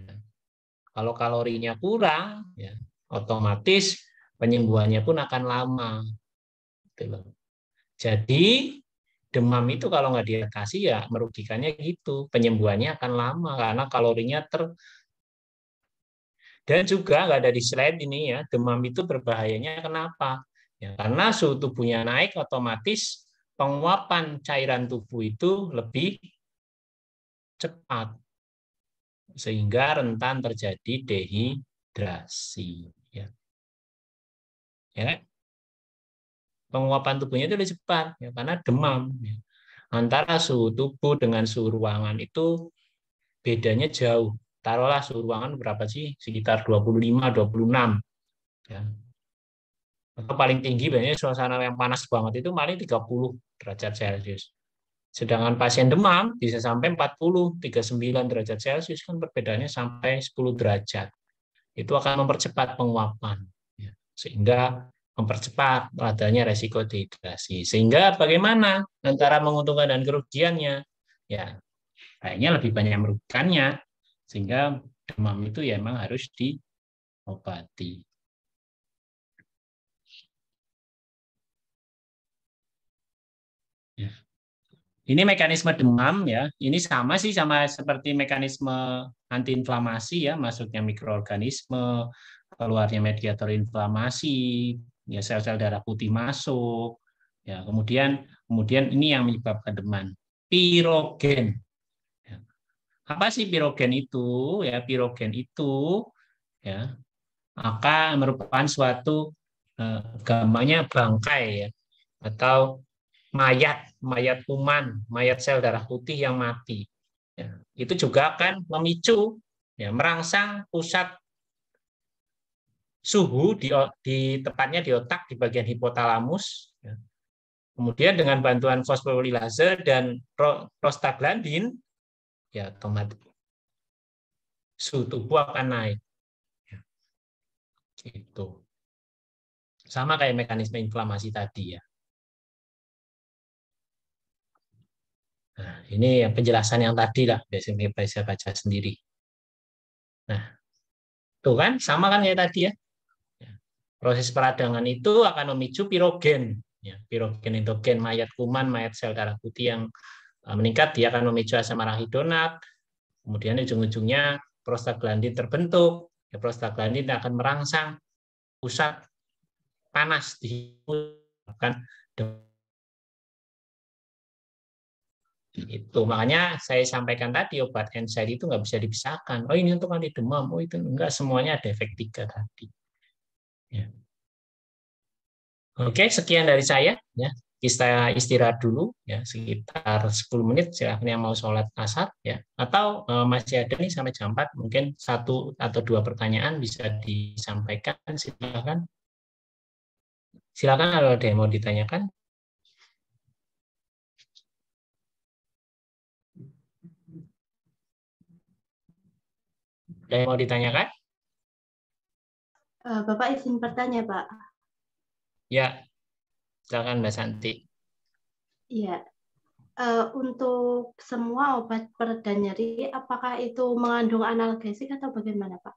Ya. Kalau kalorinya kurang, ya, otomatis penyembuhannya pun akan lama. Gitu Jadi demam itu kalau nggak diatasi ya merugikannya gitu. Penyembuhannya akan lama karena kalorinya ter dan juga nggak ada di slide ini ya demam itu berbahayanya kenapa? Ya, karena suhu tubuhnya naik otomatis penguapan cairan tubuh itu lebih cepat sehingga rentan terjadi dehidrasi ya. Ya. Kan? penguapan tubuhnya itu lebih cepat ya, karena demam. Ya. Antara suhu tubuh dengan suhu ruangan itu bedanya jauh. Taruhlah suhu ruangan berapa sih? Sekitar 25-26. Ya. Atau paling tinggi banyak suasana yang panas banget itu paling 30 derajat Celcius. Sedangkan pasien demam bisa sampai 40, 39 derajat Celcius kan perbedaannya sampai 10 derajat. Itu akan mempercepat penguapan. Ya. Sehingga mempercepat adanya resiko dehidrasi. Sehingga bagaimana antara menguntungkan dan kerugiannya? Ya, kayaknya lebih banyak merugikannya. Sehingga demam itu ya memang harus diobati. Ya. Ini mekanisme demam ya. Ini sama sih sama seperti mekanisme antiinflamasi ya, masuknya mikroorganisme, keluarnya mediator inflamasi, ya sel-sel darah putih masuk. Ya, kemudian kemudian ini yang menyebabkan demam. Pirogen. Ya. Apa sih pirogen itu? Ya, pirogen itu ya maka merupakan suatu eh, gambarnya bangkai ya atau mayat, mayat kuman, mayat sel darah putih yang mati. Ya, itu juga akan memicu ya merangsang pusat suhu di, di tepatnya di otak di bagian hipotalamus. Ya. Kemudian dengan bantuan fosforilase dan prostaglandin, ya otomatis suhu tubuh akan naik. Ya. Itu sama kayak mekanisme inflamasi tadi ya. Nah, ini penjelasan yang tadi lah, biasanya bisa baca sendiri. Nah, tuh kan sama kan kayak tadi ya. Proses peradangan itu akan memicu pirogen. Ya, pirogen endogen mayat kuman, mayat sel darah putih yang e, meningkat, dia akan memicu asam arahidonat. Kemudian ujung-ujungnya prostaglandin terbentuk. Ya, prostaglandin akan merangsang pusat panas di kan? itu makanya saya sampaikan tadi obat NSAID itu nggak bisa dipisahkan oh ini untuk anti demam oh itu enggak semuanya ada efek tiga tadi Ya. Oke, sekian dari saya. Ya, kita istirahat dulu ya sekitar 10 menit silahkan yang mau sholat asar ya atau e, masih ada nih sampai jam 4 mungkin satu atau dua pertanyaan bisa disampaikan silahkan silahkan kalau ada yang mau ditanyakan ada yang mau ditanyakan Eh, Bapak izin bertanya, Pak. Ya, silakan Mbak Santi. Ya, untuk semua obat pereda nyeri, apakah itu mengandung analgesik atau bagaimana, Pak?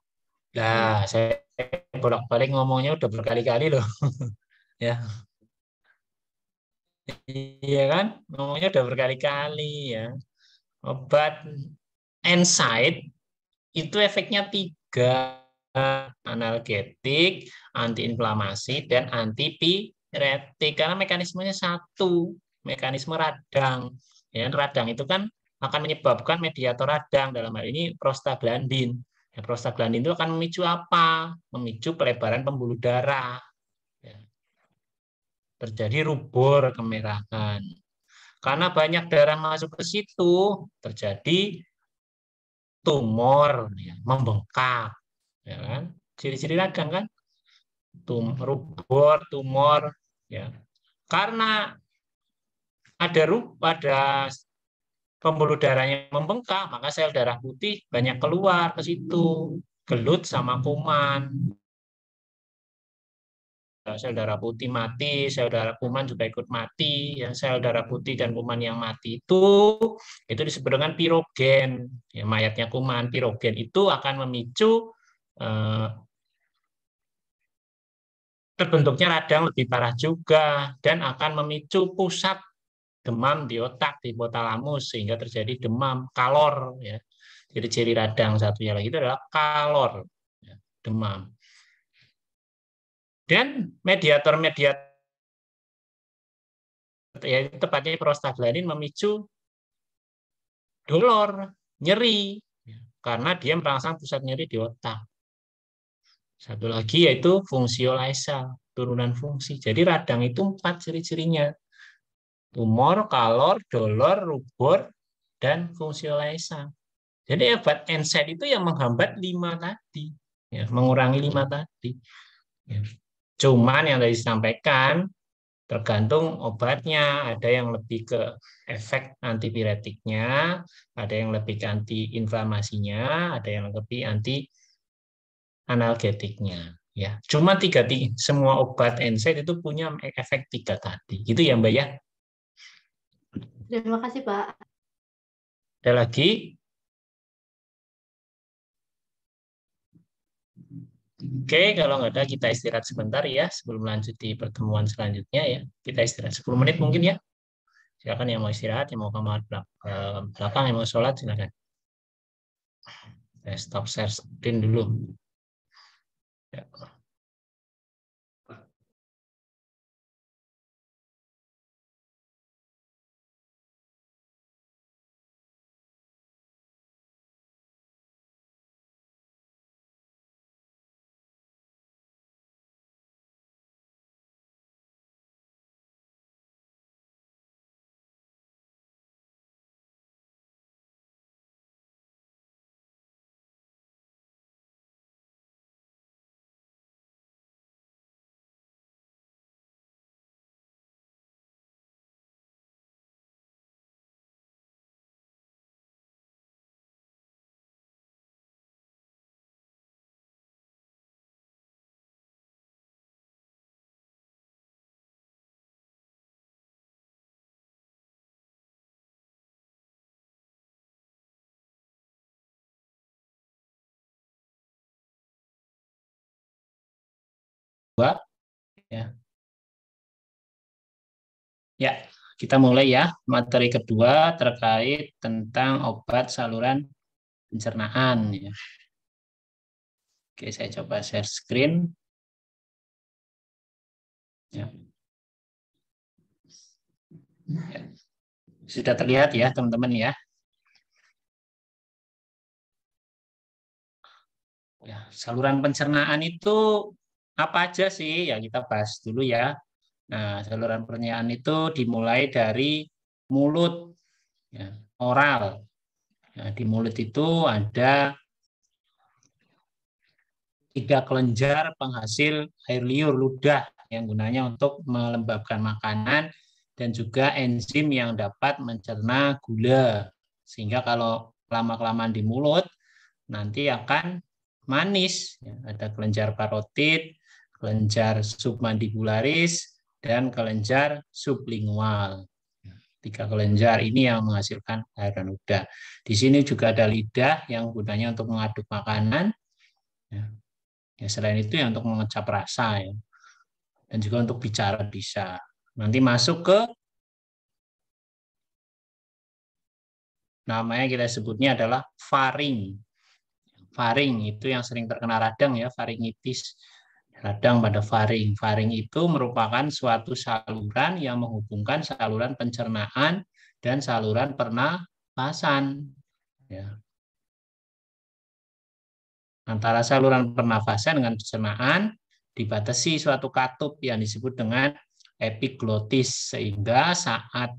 Nah, saya bolak-balik ngomongnya udah berkali-kali loh. ya. Iya kan? Ngomongnya udah berkali-kali ya. Obat NSAID itu efeknya tiga analgetik, antiinflamasi, dan antipiretik. Karena mekanismenya satu, mekanisme radang. Ya, radang itu kan akan menyebabkan mediator radang dalam hal ini prostaglandin. Ya, prostaglandin itu akan memicu apa? Memicu pelebaran pembuluh darah. Ya. Terjadi rubor kemerahan. Karena banyak darah masuk ke situ, terjadi tumor ya, membengkak ya kan? Ciri-ciri radang kan? Tum rubor, tumor, ya. Karena ada rub, ada pembuluh darahnya membengkak, maka sel darah putih banyak keluar ke situ, gelut sama kuman. Ya, sel darah putih mati, sel darah kuman juga ikut mati. Ya, sel darah putih dan kuman yang mati itu itu disebut dengan pirogen. Ya, mayatnya kuman, pirogen itu akan memicu Eh, terbentuknya radang lebih parah juga dan akan memicu pusat demam di otak di hipotalamus sehingga terjadi demam kalor ya jadi ciri radang satunya lagi itu adalah kalor ya, demam dan mediator-mediator ya tepatnya prostaglandin memicu dolor nyeri ya, karena dia merangsang pusat nyeri di otak satu lagi yaitu olesa, turunan fungsi. Jadi radang itu empat ciri-cirinya. Tumor, kalor, dolor, rubor, dan olesa. Jadi obat NSAID itu yang menghambat lima tadi, ya, mengurangi lima tadi. Ya. Cuman yang tadi disampaikan tergantung obatnya, ada yang lebih ke efek antipiretiknya, ada yang lebih ke antiinflamasinya, ada yang lebih anti analgetiknya ya cuma tiga, tiga semua obat NSAID itu punya efek tiga tadi gitu ya mbak ya terima kasih pak ada lagi Oke, kalau nggak ada kita istirahat sebentar ya sebelum lanjut di pertemuan selanjutnya ya. Kita istirahat 10 menit mungkin ya. Silakan yang mau istirahat, yang mau ke eh, belakang, yang mau sholat silakan. Saya stop share screen dulu. Yeah. dua. Ya. ya, kita mulai ya. Materi kedua terkait tentang obat saluran pencernaan. Ya. Oke, saya coba share screen. Ya. ya. Sudah terlihat ya teman-teman ya. ya. Saluran pencernaan itu apa aja sih? Ya kita bahas dulu ya. Nah, saluran pencernaan itu dimulai dari mulut, ya, oral. Nah, di mulut itu ada tiga kelenjar penghasil air liur ludah yang gunanya untuk melembabkan makanan dan juga enzim yang dapat mencerna gula. Sehingga kalau lama-kelamaan di mulut, nanti akan manis. Ya, ada kelenjar parotid, kelenjar submandibularis, dan kelenjar sublingual. Tiga kelenjar ini yang menghasilkan air dan udara. Di sini juga ada lidah yang gunanya untuk mengaduk makanan. Ya, ya selain itu yang untuk mengecap rasa ya. Dan juga untuk bicara bisa. Nanti masuk ke namanya kita sebutnya adalah faring. Faring itu yang sering terkena radang ya, faringitis radang pada faring. Faring itu merupakan suatu saluran yang menghubungkan saluran pencernaan dan saluran pernapasan. Ya. Antara saluran pernafasan dengan pencernaan dibatasi suatu katup yang disebut dengan epiglotis sehingga saat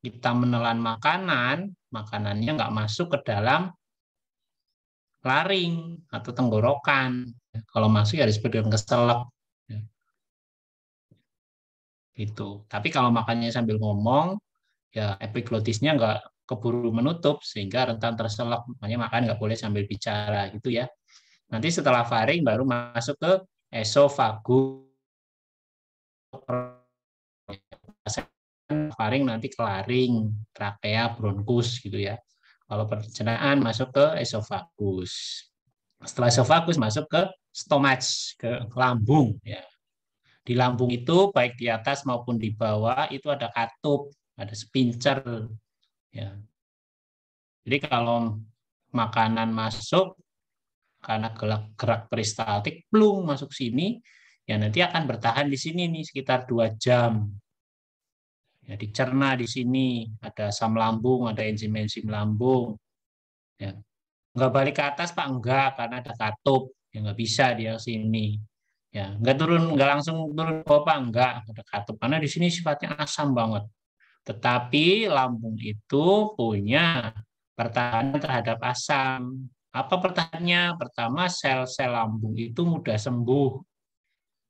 kita menelan makanan, makanannya nggak masuk ke dalam laring atau tenggorokan. Ya, kalau masuk ya disebutkan keselak. Ya. Gitu. Tapi kalau makannya sambil ngomong, ya epiglotisnya nggak keburu menutup sehingga rentan terselak. Makanya makan nggak boleh sambil bicara gitu ya. Nanti setelah faring baru masuk ke esofagus faring nanti ke laring, trakea, bronkus gitu ya. Kalau pencernaan masuk ke esofagus. Setelah esofagus masuk ke stomach ke lambung ya. Di lambung itu baik di atas maupun di bawah itu ada katup, ada spincer ya. Jadi kalau makanan masuk karena gerak, gerak peristaltik plung masuk sini ya nanti akan bertahan di sini nih sekitar dua jam ya dicerna di sini ada asam lambung ada enzim-enzim lambung ya nggak balik ke atas pak enggak karena ada katup ya nggak bisa dia sini ya nggak turun nggak langsung turun apa nggak katup karena di sini sifatnya asam banget tetapi lambung itu punya pertahanan terhadap asam apa pertahanannya pertama sel-sel lambung itu mudah sembuh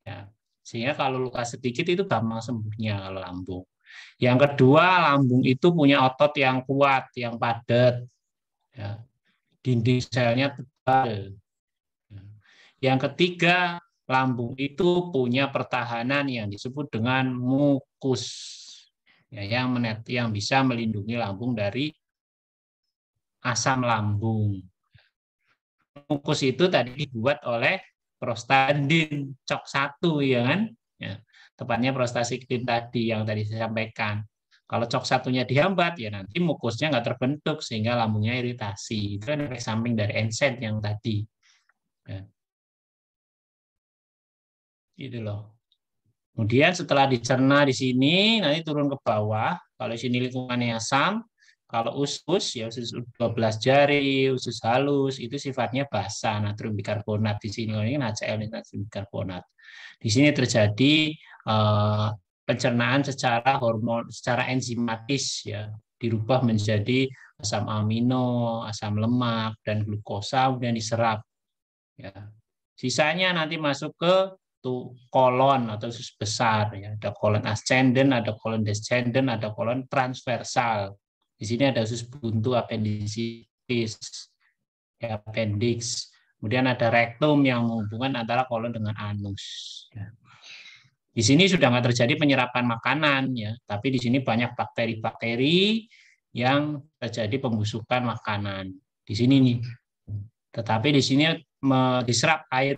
ya sehingga kalau luka sedikit itu gampang sembuhnya kalau lambung yang kedua lambung itu punya otot yang kuat yang padat ya. dinding selnya tebal yang ketiga, lambung itu punya pertahanan yang disebut dengan mukus ya, yang menet yang bisa melindungi lambung dari asam lambung. Mukus itu tadi dibuat oleh prostaglandin cok satu, ya kan? Ya, tepatnya tadi yang tadi saya sampaikan. Kalau cok satunya dihambat, ya nanti mukusnya nggak terbentuk sehingga lambungnya iritasi. Itu kan efek samping dari enzim yang tadi. Ya. Gitu loh. Kemudian setelah dicerna di sini, nanti turun ke bawah. Kalau di sini lingkungannya asam, kalau usus, ya usus 12 jari, usus halus, itu sifatnya basah, natrium bikarbonat. Di sini ini HCl, natrium bikarbonat. Di sini terjadi eh, pencernaan secara hormon, secara enzimatis, ya dirubah menjadi asam amino, asam lemak, dan glukosa, kemudian diserap. Ya. Sisanya nanti masuk ke satu kolon atau besar ya ada kolon ascendant ada kolon descendant ada kolon transversal di sini ada usus buntu appendicitis ya appendix kemudian ada rektum yang menghubungkan antara kolon dengan anus ya. di sini sudah nggak terjadi penyerapan makanan ya tapi di sini banyak bakteri-bakteri yang terjadi pembusukan makanan di sini nih tetapi di sini diserap air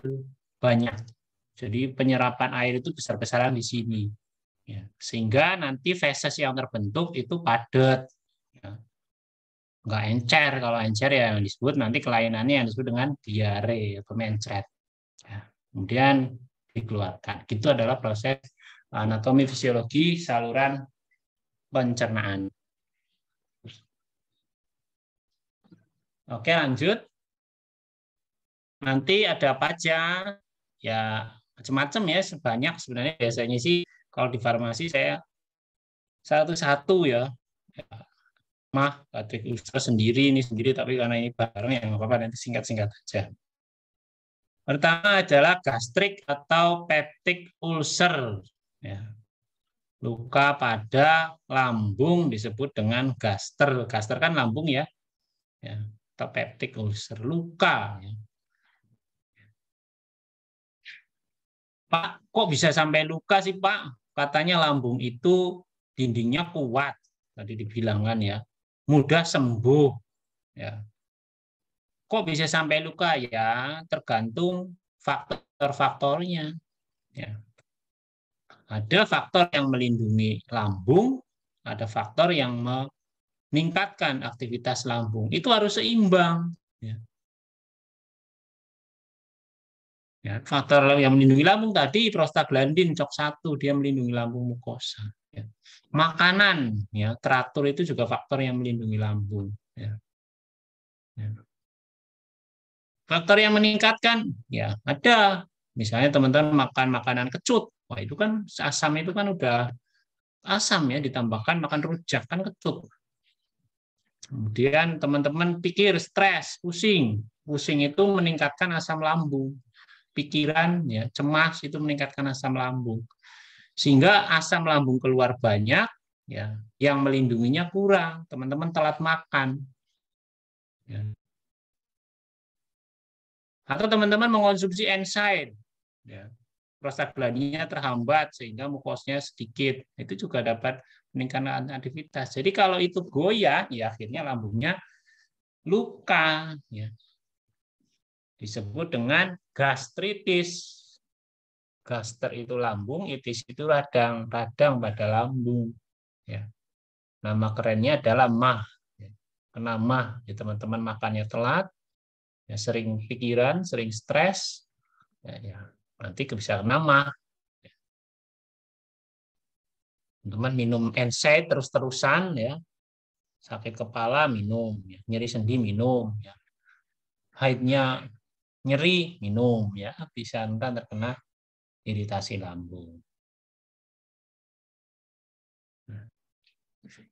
banyak jadi penyerapan air itu besar-besaran di sini. Ya. sehingga nanti feses yang terbentuk itu padat. Ya. Nggak encer. Kalau encer ya yang disebut nanti kelainannya yang disebut dengan diare atau mencret. Ya. Kemudian dikeluarkan. Itu adalah proses anatomi fisiologi saluran pencernaan. Oke, lanjut. Nanti ada apa aja? Ya, macam-macam ya sebanyak sebenarnya biasanya sih kalau di farmasi saya satu-satu ya mah batik user sendiri ini sendiri tapi karena ini bareng yang apa-apa nanti singkat-singkat aja. Pertama adalah gastrik atau peptic ulcer. Ya. Luka pada lambung disebut dengan gaster. Gaster kan lambung ya. ya atau peptic ulcer. Luka. Ya. Pak, kok bisa sampai luka sih Pak? Katanya lambung itu dindingnya kuat. Tadi dibilangkan ya. Mudah sembuh. Ya. Kok bisa sampai luka? Ya tergantung faktor-faktornya. Ya. Ada faktor yang melindungi lambung, ada faktor yang meningkatkan aktivitas lambung. Itu harus seimbang. Ya. Ya, faktor yang melindungi lambung tadi prostaglandin cok satu dia melindungi lambung mukosa. Ya. Makanan ya teratur itu juga faktor yang melindungi lambung. Ya. Ya. Faktor yang meningkatkan ya ada misalnya teman-teman makan makanan kecut wah itu kan asam itu kan udah asam ya ditambahkan makan rujak kan kecut kemudian teman-teman pikir stres pusing pusing itu meningkatkan asam lambung pikiran, ya, cemas itu meningkatkan asam lambung. Sehingga asam lambung keluar banyak, ya, yang melindunginya kurang. Teman-teman telat makan. Ya. Atau teman-teman mengonsumsi enzyme ya. prostaglandinnya terhambat sehingga mukosnya sedikit. Itu juga dapat meningkatkan aktivitas. Jadi kalau itu goyah, ya akhirnya lambungnya luka. Ya disebut dengan gastritis. Gaster itu lambung, itis itu radang-radang pada lambung. Ya. Nama kerennya adalah mah. Ya. Kena mah, ya, teman-teman makannya telat, ya, sering pikiran, sering stres, ya, ya. nanti bisa kena mah. Ya. Teman-teman minum NSAID terus-terusan, ya sakit kepala minum, ya. nyeri sendi minum, ya. haidnya nyeri minum ya bisa nanti terkena iritasi lambung.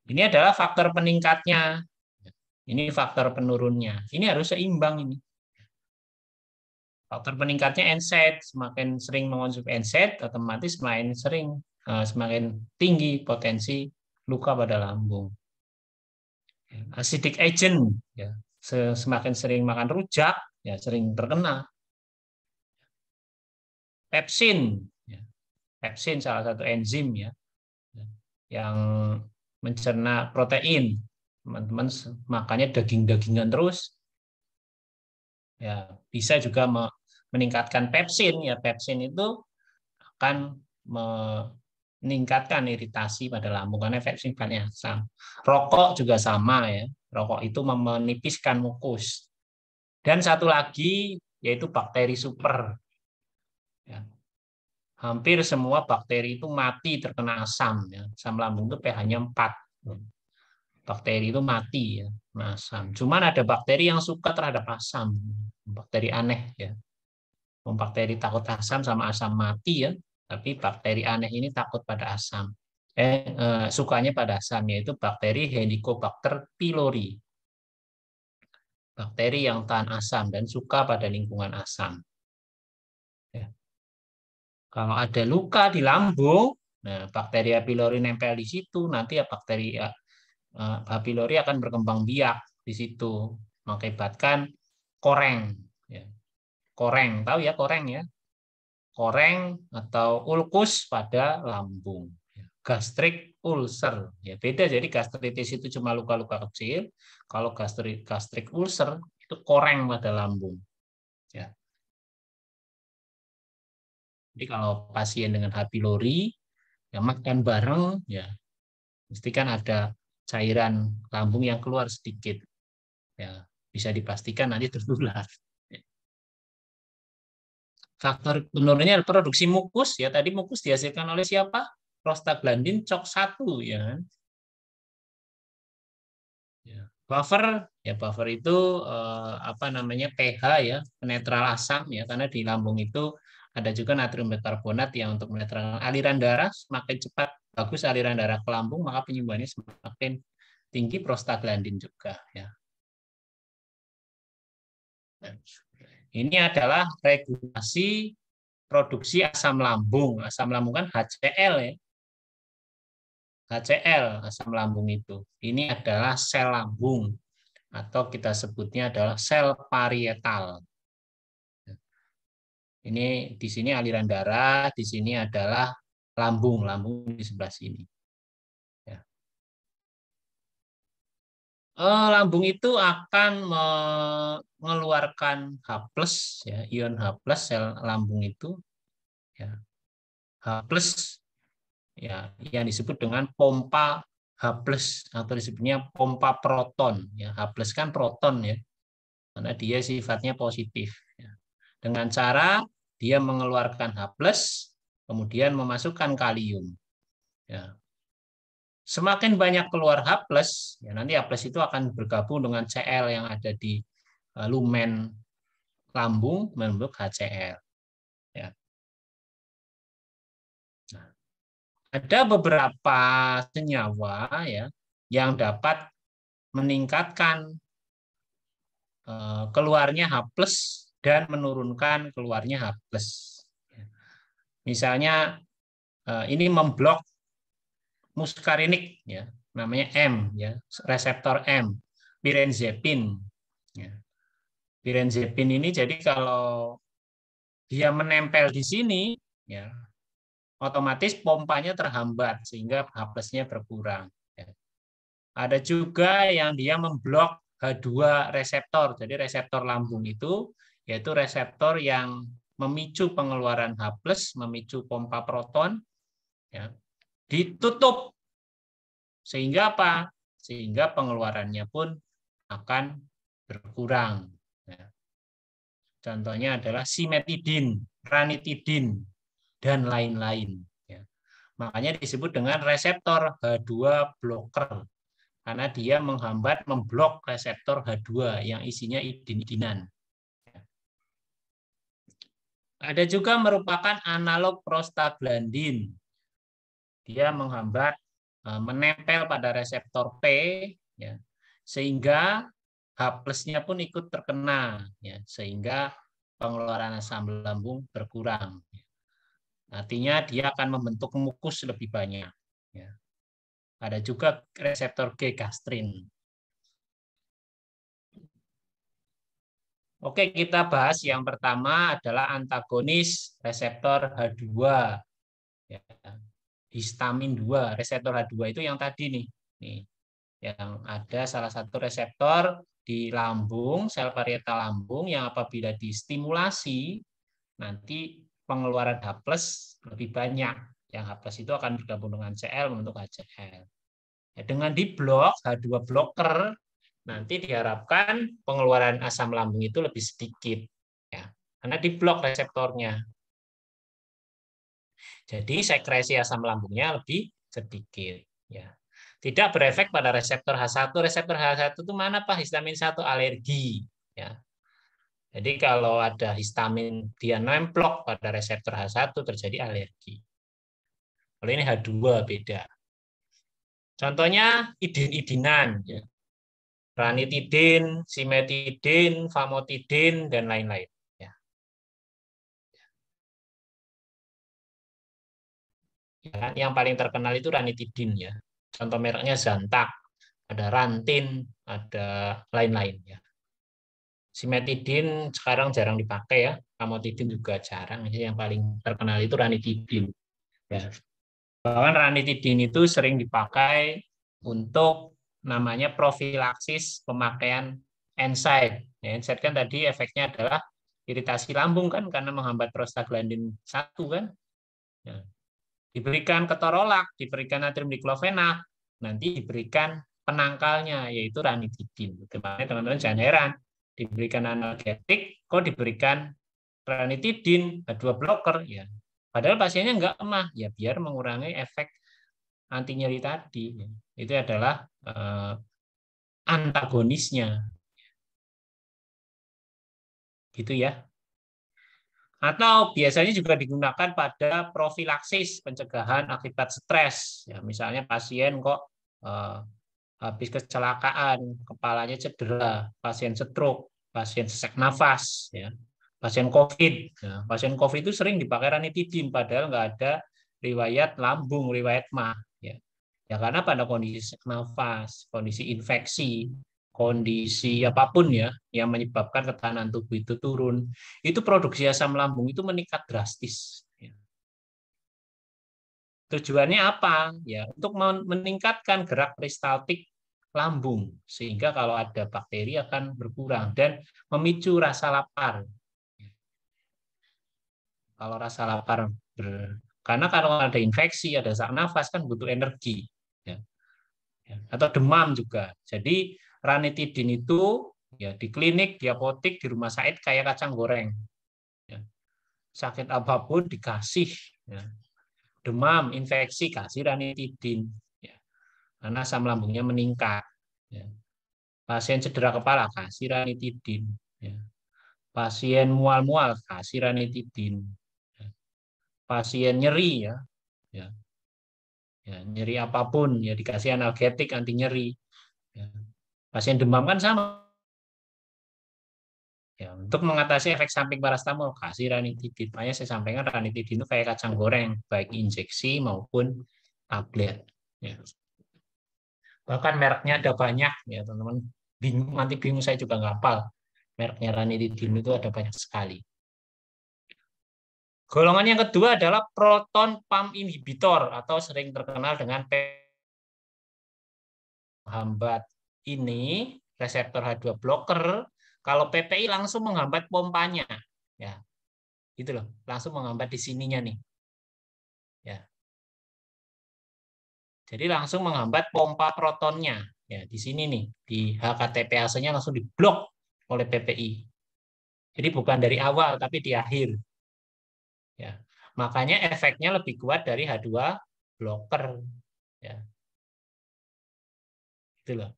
Ini adalah faktor peningkatnya. Ini faktor penurunnya. Ini harus seimbang ini. Faktor peningkatnya NSAID, semakin sering mengonsumsi NSAID, otomatis semakin sering eh, semakin tinggi potensi luka pada lambung. Acidic agent, ya, semakin sering makan rujak, ya sering terkena. Pepsin, ya. pepsin salah satu enzim ya yang mencerna protein. Teman-teman makanya daging-dagingan terus, ya bisa juga meningkatkan pepsin ya pepsin itu akan meningkatkan iritasi pada lambung karena pepsin banyak asam rokok juga sama ya rokok itu menipiskan mukus dan satu lagi yaitu bakteri super. Ya. Hampir semua bakteri itu mati terkena asam. Ya. Asam lambung itu pH-nya 4. Bakteri itu mati ya, asam. Cuman ada bakteri yang suka terhadap asam. Bakteri aneh ya. Bakteri takut asam sama asam mati ya. Tapi bakteri aneh ini takut pada asam. Eh, eh, sukanya pada asam yaitu bakteri Helicobacter pylori bakteri yang tahan asam dan suka pada lingkungan asam. Ya. Kalau ada luka di lambung, nah, bakteria pylori nempel di situ, nanti ya bakteria H. Eh, pylori akan berkembang biak di situ, mengakibatkan koreng. Ya. Koreng, tahu ya koreng ya? Koreng atau ulkus pada lambung ya. gastrik ulcer. Ya, beda jadi gastritis itu cuma luka-luka kecil, kalau gastrik, gastrik ulcer itu koreng pada lambung. Ya. Jadi kalau pasien dengan H. pylori yang makan bareng ya mesti kan ada cairan lambung yang keluar sedikit. Ya, bisa dipastikan nanti tertular. Ya. Faktor penurunannya produksi mukus ya tadi mukus dihasilkan oleh siapa? Prostaglandin cok satu, ya. Kan? Buffer ya buffer itu eh, apa namanya pH ya netral asam ya karena di lambung itu ada juga natrium bikarbonat yang untuk menetralkan aliran darah semakin cepat bagus aliran darah ke lambung maka penyembuhannya semakin tinggi prostaglandin juga ya. Ini adalah regulasi produksi asam lambung. Asam lambung kan HCl ya. HCl asam lambung itu. Ini adalah sel lambung atau kita sebutnya adalah sel parietal. Ini di sini aliran darah, di sini adalah lambung, lambung di sebelah sini. Ya. Oh, lambung itu akan mengeluarkan H+, ya, ion H+, sel lambung itu. Ya. H+, ya yang disebut dengan pompa H+ atau disebutnya pompa proton ya H+ kan proton ya karena dia sifatnya positif ya. dengan cara dia mengeluarkan H+, kemudian memasukkan kalium. Ya. Semakin banyak keluar H+, ya nanti H+, itu akan bergabung dengan Cl yang ada di eh, lumen lambung membentuk HCl. Ya. ada beberapa senyawa ya yang dapat meningkatkan eh, keluarnya H+ dan menurunkan keluarnya H+. Misalnya eh, ini memblok muskarinik ya, namanya M ya, reseptor M, pirenzepin ya. Pirenzepin ini jadi kalau dia menempel di sini ya, otomatis pompanya terhambat sehingga H berkurang. Ya. Ada juga yang dia memblok H2 reseptor, jadi reseptor lambung itu yaitu reseptor yang memicu pengeluaran H+, memicu pompa proton, ya, ditutup. Sehingga apa? Sehingga pengeluarannya pun akan berkurang. Ya. Contohnya adalah simetidin, ranitidin dan lain-lain. Ya. Makanya disebut dengan reseptor H2 blocker karena dia menghambat memblok reseptor H2 yang isinya idin ya. Ada juga merupakan analog prostaglandin. Dia menghambat e, menempel pada reseptor P ya. Sehingga H plusnya pun ikut terkena ya, sehingga pengeluaran asam lambung berkurang. Ya. Artinya dia akan membentuk mukus lebih banyak. Ya. Ada juga reseptor G gastrin. Oke, kita bahas yang pertama adalah antagonis reseptor H2. Ya. Histamin 2, reseptor H2 itu yang tadi nih. nih. Yang ada salah satu reseptor di lambung, sel parietal lambung yang apabila distimulasi nanti pengeluaran H plus lebih banyak. Yang H plus itu akan bergabung dengan Cl membentuk HCl. Ya, dengan di blok H2 blocker nanti diharapkan pengeluaran asam lambung itu lebih sedikit ya. Karena di blok reseptornya. Jadi sekresi asam lambungnya lebih sedikit ya. Tidak berefek pada reseptor H1. Reseptor H1 itu mana Pak? Histamin 1 alergi ya. Jadi kalau ada histamin dia nemplok pada reseptor H1 terjadi alergi. Kalau ini H2 beda. Contohnya idin-idinan, ya. ranitidin, simetidin, famotidin, dan lain-lain. Ya. ya. yang paling terkenal itu ranitidin ya. Contoh mereknya Zantac, ada rantin, ada lain-lain ya simetidin sekarang jarang dipakai ya amotidin juga jarang yang paling terkenal itu ranitidin ya bahkan ranitidin itu sering dipakai untuk namanya profilaksis pemakaian NSAID. ya, NSAID kan tadi efeknya adalah iritasi lambung kan karena menghambat prostaglandin satu kan ya. diberikan ketorolak diberikan natrium diklofenak nanti diberikan penangkalnya yaitu ranitidin. teman-teman jangan heran diberikan analgetik, kok diberikan ranitidin, dua blocker ya. Padahal pasiennya nggak emah ya biar mengurangi efek anti nyeri tadi. Ya. Itu adalah eh, antagonisnya. Gitu ya. Atau biasanya juga digunakan pada profilaksis pencegahan akibat stres. Ya, misalnya pasien kok eh, habis kecelakaan, kepalanya cedera, pasien stroke, pasien sesak nafas, ya, pasien COVID. Ya. Pasien COVID itu sering dipakai ranitidin, padahal nggak ada riwayat lambung, riwayat mah. Ya. ya karena pada kondisi sesak nafas, kondisi infeksi, kondisi apapun ya yang menyebabkan ketahanan tubuh itu turun, itu produksi asam lambung itu meningkat drastis. Tujuannya apa? Ya, untuk meningkatkan gerak peristaltik lambung sehingga kalau ada bakteri akan berkurang dan memicu rasa lapar. Kalau rasa lapar ber, karena kalau ada infeksi, ada sak nafas kan butuh energi. Ya. ya. Atau demam juga. Jadi ranitidin itu ya di klinik, di apotik, di rumah sakit kayak kacang goreng. Ya. Sakit apapun dikasih. Ya demam, infeksi, ranitidin. Ya. Karena asam lambungnya meningkat. Ya. Pasien cedera kepala, ranitidin. Ya. Pasien mual-mual, ranitidin. Ya. Pasien nyeri, ya. ya. Ya, nyeri apapun ya dikasih analgetik anti nyeri. Ya. Pasien demam kan sama Ya, untuk mengatasi efek samping parastamol, kasih ranitidin. Makanya saya sampaikan ranitidin itu kayak kacang goreng, baik injeksi maupun tablet. Ya. Bahkan mereknya ada banyak, ya teman-teman. Bingung, nanti bingung saya juga nggak hafal. Mereknya ranitidin itu ada banyak sekali. Golongan yang kedua adalah proton pump inhibitor atau sering terkenal dengan p hambat ini reseptor H2 blocker kalau PPI langsung menghambat pompanya, ya gitu loh, langsung menghambat di sininya nih. Ya. Jadi langsung menghambat pompa protonnya, ya di sini nih, di HKTPAS-nya langsung diblok oleh PPI. Jadi bukan dari awal tapi di akhir. Ya. Makanya efeknya lebih kuat dari H2 blocker. Ya. Itu loh.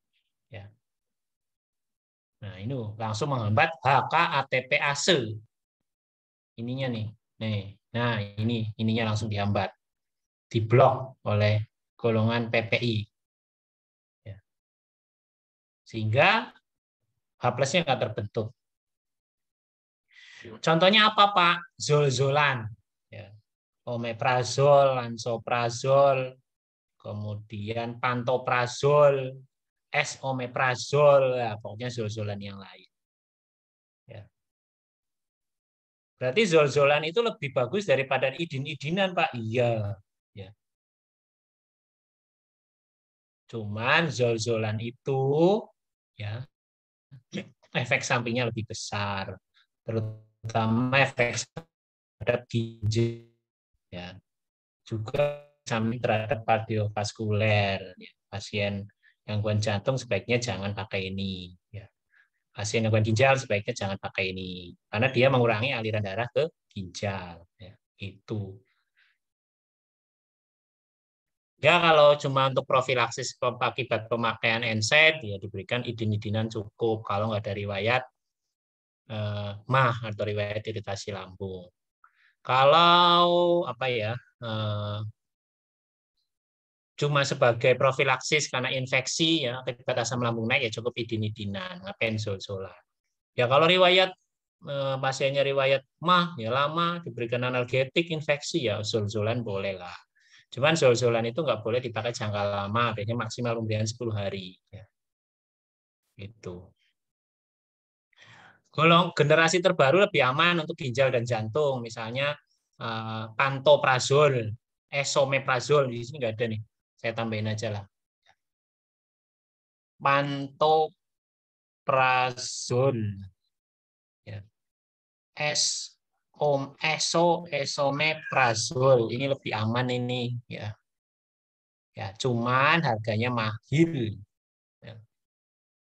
Nah, ini langsung menghambat HK HKATPase. Ininya nih. Nih. Nah, ini ininya langsung dihambat. Diblok oleh golongan PPI. Ya. Sehingga H plusnya nggak terbentuk. Contohnya apa, Pak? Zolzolan. Ya. Omeprazol, lansoprazol, kemudian pantoprazol, es omeprazol, ya, pokoknya zolzolan yang lain. Ya. Berarti zolzolan itu lebih bagus daripada idin-idinan, Pak. Iya. Ya. Cuman zolzolan itu ya efek sampingnya lebih besar, terutama efek terhadap ginjal. Ya. Juga samping terhadap kardiovaskuler ya. pasien gangguan jantung sebaiknya jangan pakai ini ya pasien gangguan ginjal sebaiknya jangan pakai ini karena dia mengurangi aliran darah ke ginjal ya itu ya kalau cuma untuk profilaksis akibat pemakaian NSAID ya diberikan idin-idinan cukup kalau nggak ada riwayat eh, mah atau riwayat iritasi lambung kalau apa ya eh, cuma sebagai profilaksis karena infeksi ya akibat asam lambung naik ya cukup idinidinan ngapain zoozola ya kalau riwayat eh, pasiennya riwayat mah ya lama diberikan analgetik infeksi ya zoozolan boleh lah cuman zoozolan itu nggak boleh dipakai jangka lama biasanya maksimal pemberian 10 hari ya. itu golong generasi terbaru lebih aman untuk ginjal dan jantung misalnya eh, pantoprazol esomeprazol di sini nggak ada nih saya tambahin aja lah. Pantoprazol. Ya. S om eso esomeprazol ini lebih aman ini ya ya cuman harganya mahal ya.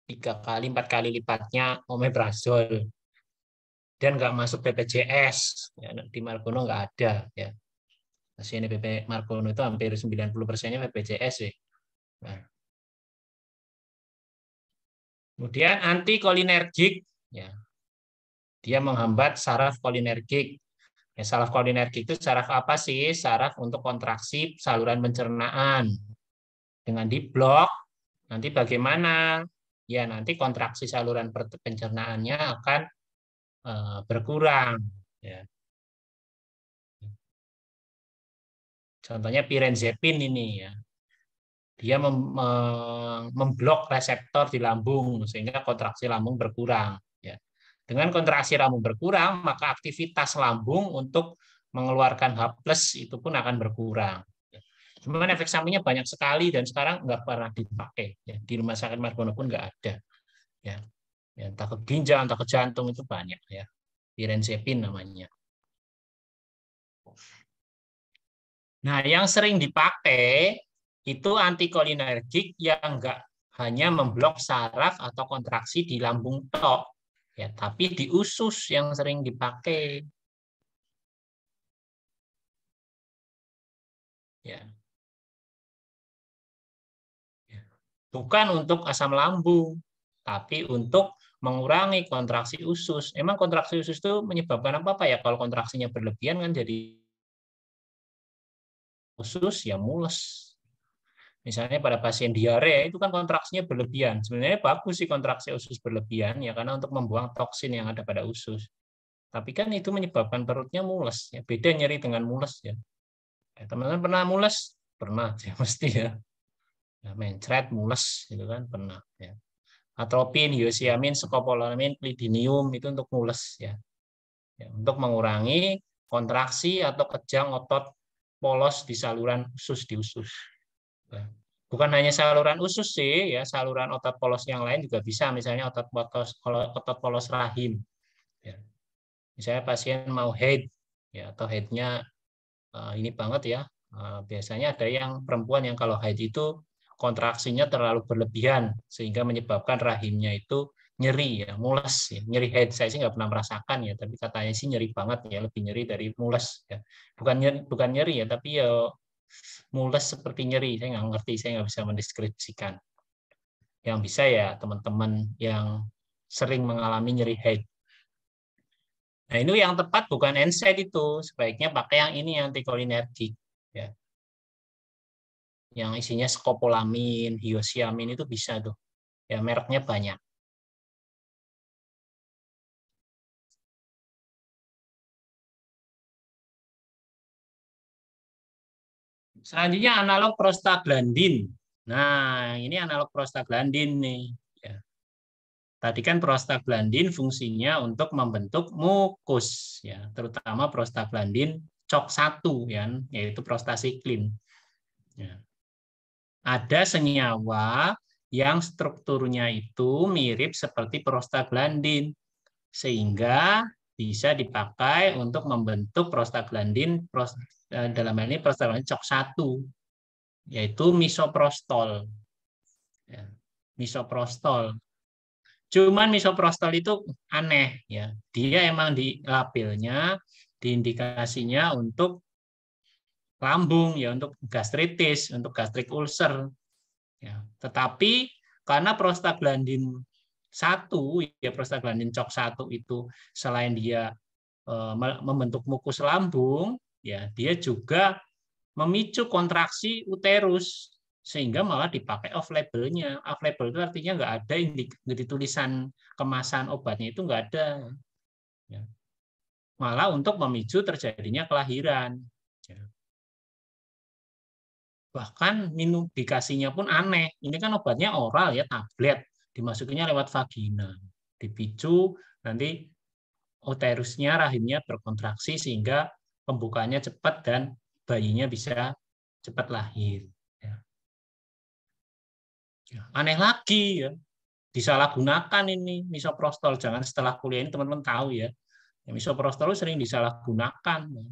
tiga kali empat kali lipatnya omeprazol dan nggak masuk BPJS ya, di Margono nggak ada ya pasien BP Markono itu hampir 90 persennya BPJS sih. Nah. Kemudian antikolinergik, ya. dia menghambat saraf kolinergik. Ya, saraf kolinergik itu saraf apa sih? Saraf untuk kontraksi saluran pencernaan. Dengan diblok, nanti bagaimana? Ya nanti kontraksi saluran pencernaannya akan eh, berkurang. Ya. Contohnya pirenzepin ini ya. Dia mem memblok reseptor di lambung sehingga kontraksi lambung berkurang ya. Dengan kontraksi lambung berkurang, maka aktivitas lambung untuk mengeluarkan H+ itu pun akan berkurang. Ya. Cuman efek sampingnya banyak sekali dan sekarang nggak pernah dipakai. Ya. Di rumah sakit Bono pun nggak ada. Ya. Ya, entah ke ginjal, entah ke jantung itu banyak ya. Pirenzepin namanya. Nah, yang sering dipakai itu antikolinergik yang enggak hanya memblok saraf atau kontraksi di lambung tok, ya, tapi di usus yang sering dipakai. Ya. ya. Bukan untuk asam lambung, tapi untuk mengurangi kontraksi usus. Emang kontraksi usus itu menyebabkan apa, Pak? Ya, kalau kontraksinya berlebihan kan jadi usus ya mules. Misalnya pada pasien diare itu kan kontraksinya berlebihan. Sebenarnya bagus sih kontraksi usus berlebihan ya karena untuk membuang toksin yang ada pada usus. Tapi kan itu menyebabkan perutnya mules. Ya, beda nyeri dengan mules ya. ya teman-teman ya, pernah mules? Pernah, ya mesti ya. ya mencret, mules, gitu kan pernah. Ya. Atropin, yosiamin skopolamin, plidinium itu untuk mules ya. ya. Untuk mengurangi kontraksi atau kejang otot polos di saluran usus di usus. Nah, bukan hanya saluran usus sih, ya saluran otot polos yang lain juga bisa, misalnya otot polos otot polos rahim. Ya. Misalnya pasien mau head, ya atau headnya uh, eh, ini banget ya. Uh, biasanya ada yang perempuan yang kalau head itu kontraksinya terlalu berlebihan sehingga menyebabkan rahimnya itu nyeri ya, mules ya. Nyeri head saya sih nggak pernah merasakan ya, tapi katanya sih nyeri banget ya, lebih nyeri dari mules ya. Bukan nyeri, bukan nyeri ya, tapi ya mules seperti nyeri. Saya nggak ngerti, saya nggak bisa mendeskripsikan. Yang bisa ya teman-teman yang sering mengalami nyeri head. Nah, ini yang tepat bukan NSAID itu, sebaiknya pakai yang ini yang antikolinergik ya. Yang isinya skopolamin, hiosiamin itu bisa tuh. Ya mereknya banyak Selanjutnya analog prostaglandin. Nah, ini analog prostaglandin nih. Ya. Tadi kan prostaglandin fungsinya untuk membentuk mukus, ya, terutama prostaglandin cok satu, ya, yaitu prostasiklin. Ya. Ada senyawa yang strukturnya itu mirip seperti prostaglandin, sehingga bisa dipakai untuk membentuk prostaglandin Eh, dalam hal ini prostaglandin cok satu yaitu misoprostol. Ya, misoprostol. Cuman misoprostol itu aneh ya. Dia emang di labelnya, diindikasinya untuk lambung ya untuk gastritis, untuk gastric ulcer. Ya, tetapi karena prostaglandin satu ya prostaglandin cok satu itu selain dia eh, membentuk mukus lambung ya dia juga memicu kontraksi uterus sehingga malah dipakai off labelnya off label itu artinya nggak ada yang di, di tulisan kemasan obatnya itu nggak ada ya. malah untuk memicu terjadinya kelahiran ya. bahkan minum dikasihnya pun aneh ini kan obatnya oral ya tablet dimasukinya lewat vagina dipicu nanti uterusnya rahimnya berkontraksi sehingga pembukaannya cepat dan bayinya bisa cepat lahir. Ya. Ya, aneh lagi ya, disalahgunakan ini misoprostol. Jangan setelah kuliah ini teman-teman tahu ya. ya misoprostol sering disalahgunakan. Ya.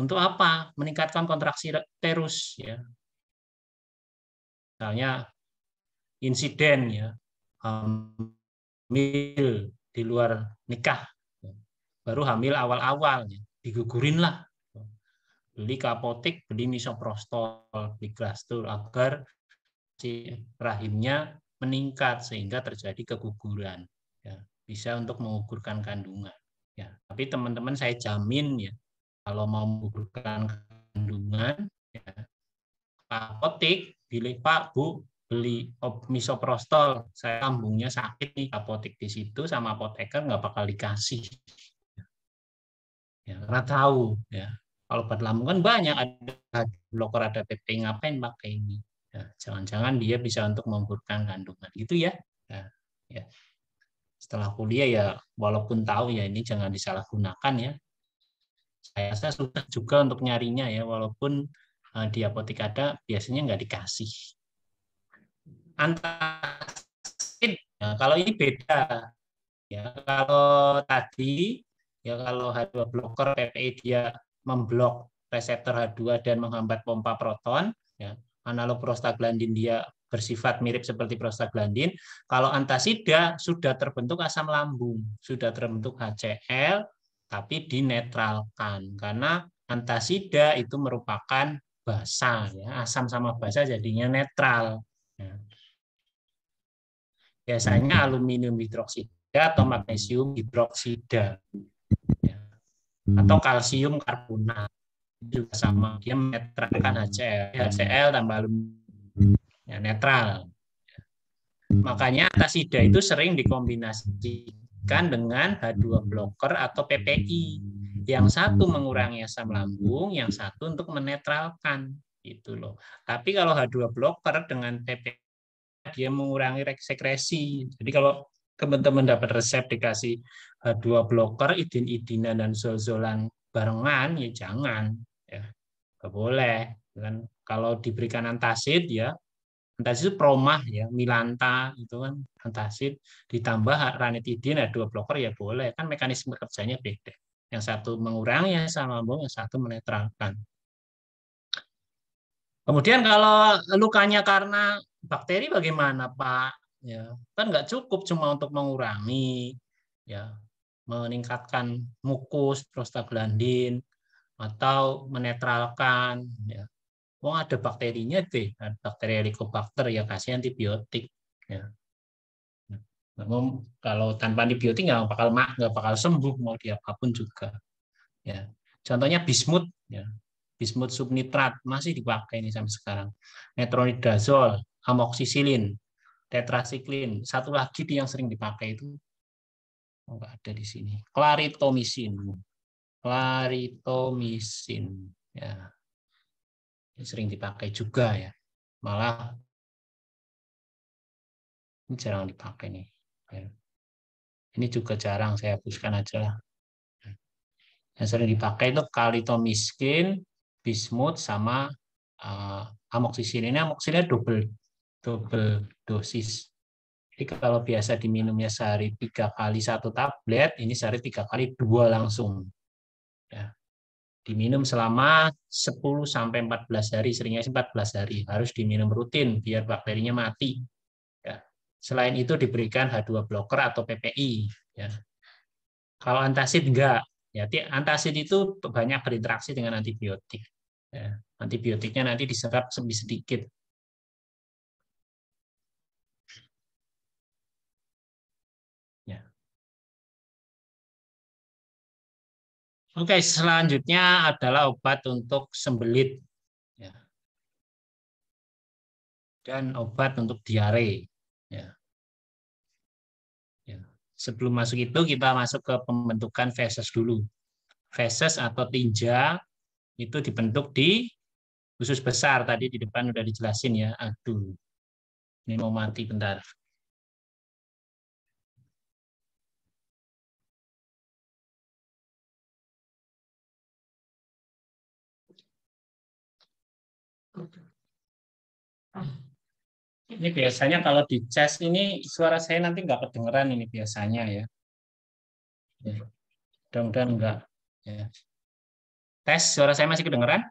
Untuk apa? Meningkatkan kontraksi terus ya. Misalnya insiden ya hamil di luar nikah baru hamil awal-awal ya digugurin lah beli kapotik, beli misoprostol, beli glastur agar si rahimnya meningkat sehingga terjadi keguguran. Ya, bisa untuk mengukurkan kandungan. Ya, tapi teman-teman saya jamin ya kalau mau mengukurkan kandungan, ya, kapotik, pilih Pak Bu beli misoprostol, saya lambungnya sakit nih kapotik di situ sama apoteker nggak bakal dikasih ya, karena tahu ya kalau pad lambung kan banyak ada blocker ada PP ngapain pakai ini ya, jangan-jangan ya, dia bisa untuk memburukkan kandungan itu ya nah, ya setelah kuliah ya walaupun tahu ya ini jangan disalahgunakan ya saya rasa susah juga untuk nyarinya ya walaupun uh, di apotek ada biasanya nggak dikasih antasid ya, kalau ini beda ya kalau tadi Ya kalau H2 blocker PPI dia memblok reseptor H2 dan menghambat pompa proton, ya. Analog prostaglandin dia bersifat mirip seperti prostaglandin. Kalau antasida sudah terbentuk asam lambung, sudah terbentuk HCl tapi dinetralkan karena antasida itu merupakan basa ya asam sama basa jadinya netral ya. biasanya hmm. aluminium hidroksida atau magnesium hidroksida ya. Hmm. atau kalsium karbonat juga sama dia menetralkan HCl ya, HCl tambah aluminium hmm. ya, netral makanya atasida itu sering dikombinasikan dengan H2 blocker atau PPI yang satu mengurangi asam lambung yang satu untuk menetralkan itu loh tapi kalau H2 blocker dengan PPI dia mengurangi sekresi jadi kalau teman-teman dapat resep dikasih eh, dua blocker idin idina dan zol barengan ya jangan ya nggak boleh kan kalau diberikan antasid ya antasid itu promah ya milanta itu kan antasid ditambah ranitidin ada ya, dua blocker ya boleh kan mekanisme kerjanya beda yang satu mengurangi yang sama lambung yang satu menetralkan kemudian kalau lukanya karena bakteri bagaimana pak ya kan nggak cukup cuma untuk mengurangi ya meningkatkan mukus prostaglandin atau menetralkan ya Wong ada bakterinya deh, ada kan, bakteri helicobacter ya kasih antibiotik. Ya. Namun kalau tanpa antibiotik nggak bakal mak nggak bakal sembuh mau dia apapun juga. Ya. Contohnya bismut, ya. bismut subnitrat masih dipakai ini sampai sekarang. metronidazol, amoxicillin tetrasiklin. Satu lagi yang sering dipakai itu enggak oh, ada di sini. Claritomisin. Claritomisin ya. Ini sering dipakai juga ya. Malah ini jarang dipakai nih. Ya. Ini juga jarang saya hapuskan aja lah. Yang sering dipakai itu kalitomiskin, bismut sama uh, amoksisin. Ini amoxicillin double double dosis. Jadi kalau biasa diminumnya sehari tiga kali satu tablet, ini sehari tiga kali dua langsung. Ya. Diminum selama 10 sampai 14 hari, seringnya 14 hari. Harus diminum rutin biar bakterinya mati. Ya. Selain itu diberikan H2 blocker atau PPI. Ya. Kalau antasid enggak. Ya, antasid itu banyak berinteraksi dengan antibiotik. Ya. Antibiotiknya nanti diserap sedikit Oke, selanjutnya adalah obat untuk sembelit ya. dan obat untuk diare. Ya. Ya. Sebelum masuk itu kita masuk ke pembentukan feses dulu. Feses atau tinja itu dibentuk di usus besar tadi di depan udah dijelasin ya. Aduh, ini mau mati bentar. Ini biasanya kalau di chest ini suara saya nanti nggak kedengeran ini biasanya ya. ya. Mudah-mudahan enggak. Ya. Tes suara saya masih kedengeran?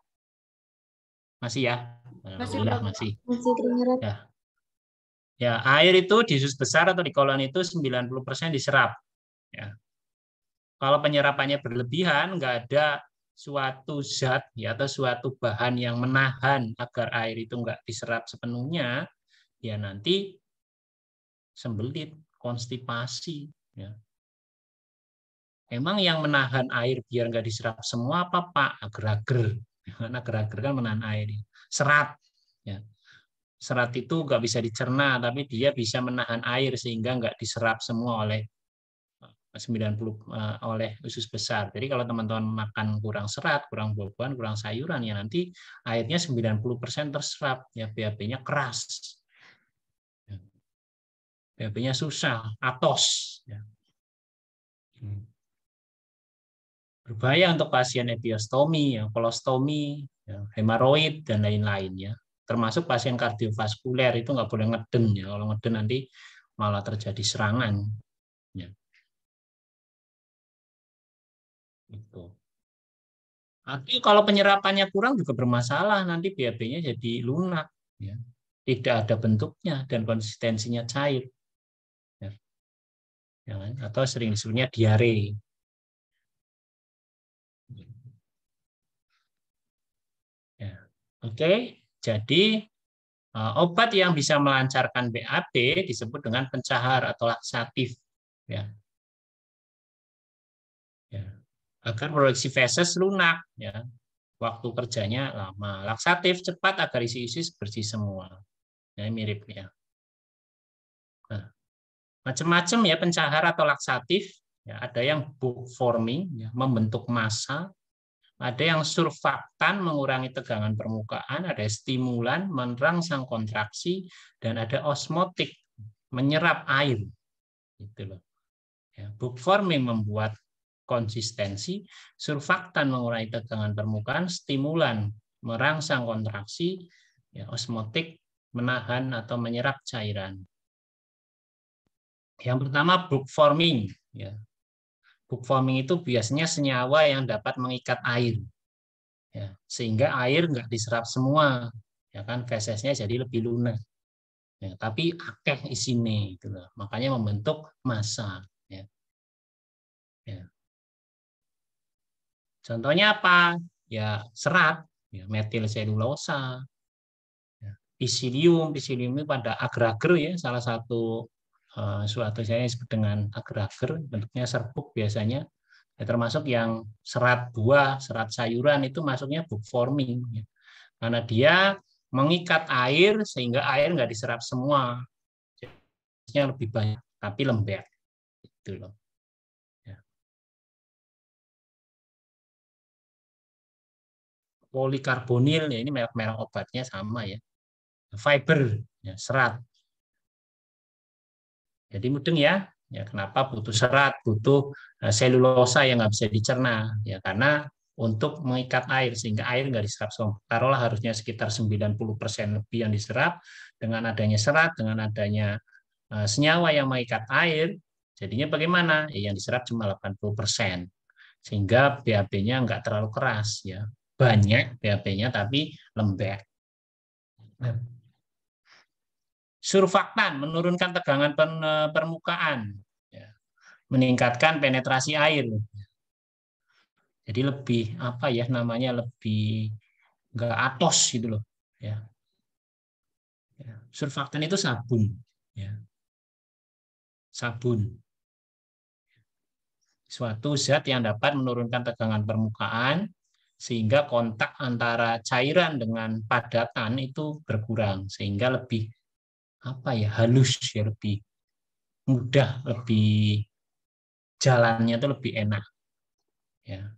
Masih ya? Nah, masih. masih. Masih kedengeran. Ya. ya, air itu di sus besar atau di kolon itu 90% diserap. Ya. Kalau penyerapannya berlebihan, nggak ada suatu zat ya atau suatu bahan yang menahan agar air itu nggak diserap sepenuhnya, ya nanti sembelit, konstipasi. Ya. Emang yang menahan air biar nggak diserap semua apa Pak? Agar-agar. Karena agar-agar kan menahan air. Ya. Serat. Ya. Serat itu nggak bisa dicerna, tapi dia bisa menahan air sehingga nggak diserap semua oleh 90 eh, eh, oleh usus besar. Jadi kalau teman-teman makan kurang serat, kurang buah-buahan, kurang sayuran, ya nanti airnya 90% terserap, ya BAB-nya keras. BAB-nya susah, atos. Ya. Hmm. Berbahaya untuk pasien epiostomi, kolostomi, ya, ya hemoroid, dan lain-lain. Ya. Termasuk pasien kardiovaskuler, itu nggak boleh ngeden. Ya. Kalau ngeden nanti malah terjadi serangan. Ya. Itu. Tapi kalau penyerapannya kurang juga bermasalah, nanti BAB-nya jadi lunak. Ya. Tidak ada bentuknya dan konsistensinya cair ya kan? atau sering disebutnya diare. Ya. Oke, jadi eh, obat yang bisa melancarkan BAB disebut dengan pencahar atau laksatif. Ya. Ya. Agar produksi feses lunak, ya. waktu kerjanya lama. Laksatif cepat agar isi-isi bersih semua. Ya, mirip ya macam-macam ya pencahar atau laksatif ya, ada yang book forming ya, membentuk massa ada yang surfaktan mengurangi tegangan permukaan ada stimulan merangsang kontraksi dan ada osmotik menyerap air gitu loh ya, book forming membuat konsistensi surfaktan mengurangi tegangan permukaan stimulan merangsang kontraksi ya, osmotik menahan atau menyerap cairan yang pertama book forming. Ya. Book forming itu biasanya senyawa yang dapat mengikat air, ya. sehingga air nggak diserap semua, ya kan fesesnya jadi lebih lunak. Ya, tapi akeh isine, gitu loh. makanya membentuk massa. Ya. Ya. Contohnya apa? Ya serat, ya, metil selulosa, ya. pisilium, pisilium ini pada agar-agar ya, salah satu Eh, suatu saya dengan agar-agar bentuknya serbuk biasanya ya, termasuk yang serat buah serat sayuran itu masuknya book forming ya. karena dia mengikat air sehingga air nggak diserap semua jadinya lebih banyak tapi lembek itu loh ya. polikarbonil ya ini merek-merek obatnya sama ya fiber ya, serat jadi mudeng ya. Ya kenapa butuh serat, butuh e, selulosa yang nggak bisa dicerna? Ya karena untuk mengikat air sehingga air nggak diserap sama Taruhlah harusnya sekitar 90% lebih yang diserap dengan adanya serat, dengan adanya e, senyawa yang mengikat air, jadinya bagaimana? Ya, yang diserap cuma 80%. Sehingga BAB-nya nggak terlalu keras ya. Banyak BAB-nya tapi lembek. Nah, surfaktan menurunkan tegangan e, permukaan, ya. meningkatkan penetrasi air. Jadi lebih apa ya namanya lebih enggak atos gitu loh. Ya. ya. Surfaktan itu sabun, ya. sabun. Suatu zat yang dapat menurunkan tegangan permukaan sehingga kontak antara cairan dengan padatan itu berkurang sehingga lebih apa ya halus ya lebih mudah lebih jalannya itu lebih enak ya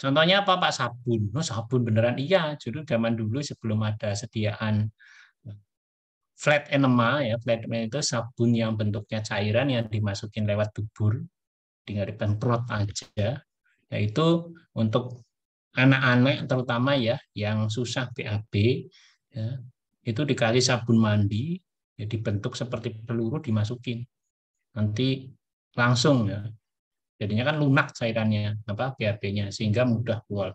contohnya apa pak sabun oh, sabun beneran iya justru zaman dulu sebelum ada sediaan flat enema ya flat enema itu sabun yang bentuknya cairan yang dimasukin lewat dubur tinggal disemprot aja yaitu untuk anak-anak terutama ya yang susah BAB ya, itu dikali sabun mandi, ya dibentuk seperti peluru dimasukin. Nanti langsung ya. Jadinya kan lunak cairannya, apa bab nya sehingga mudah keluar.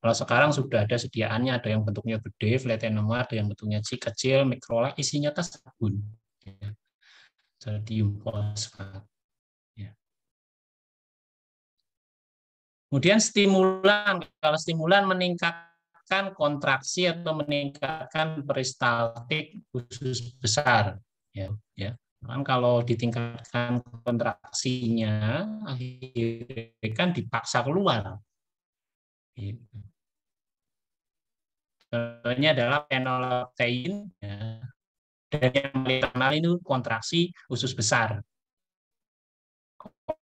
Kalau sekarang sudah ada sediaannya, ada yang bentuknya gede, flat enamel ada yang bentuknya kecil, mikrola, isinya tas sabun. Ya. Sodium fosfat. Ya. Kemudian stimulan, kalau stimulan meningkat meningkatkan kontraksi atau meningkatkan peristaltik usus besar. Ya, ya. Kan kalau ditingkatkan kontraksinya, akhirnya kan dipaksa keluar. Ya. Contohnya adalah penolaktein. Ya. Dan yang paling itu kontraksi usus besar,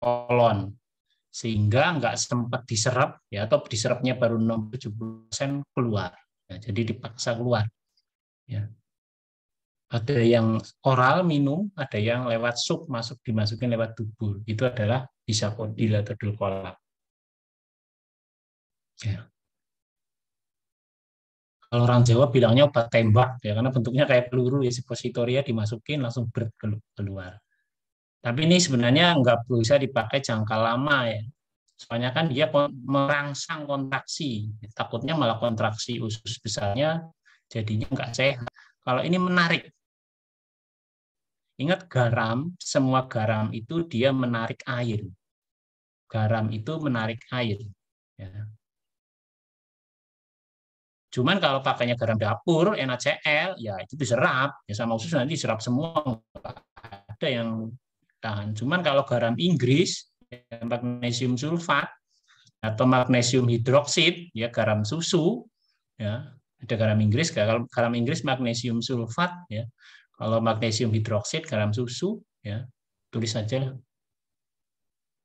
kolon sehingga nggak sempat diserap ya atau diserapnya baru 60% keluar ya, jadi dipaksa keluar ya ada yang oral minum ada yang lewat sup masuk dimasukin lewat tubuh itu adalah bisa kodil atau dulkola ya kalau orang Jawa bilangnya obat tembak ya karena bentuknya kayak peluru ya suppositoria dimasukin langsung ber keluar tapi ini sebenarnya nggak bisa dipakai jangka lama ya. Soalnya kan dia merangsang kontraksi. Takutnya malah kontraksi usus besarnya jadinya nggak sehat. Kalau ini menarik. Ingat garam, semua garam itu dia menarik air. Garam itu menarik air. Ya. Cuman kalau pakainya garam dapur, NaCl, ya itu diserap. Ya sama usus nanti diserap semua. ada yang kan. Cuman kalau garam Inggris ya, magnesium sulfat atau magnesium hidroksid ya garam susu ya ada garam Inggris Kalau garam Inggris magnesium sulfat ya kalau magnesium hidroksid garam susu ya tulis saja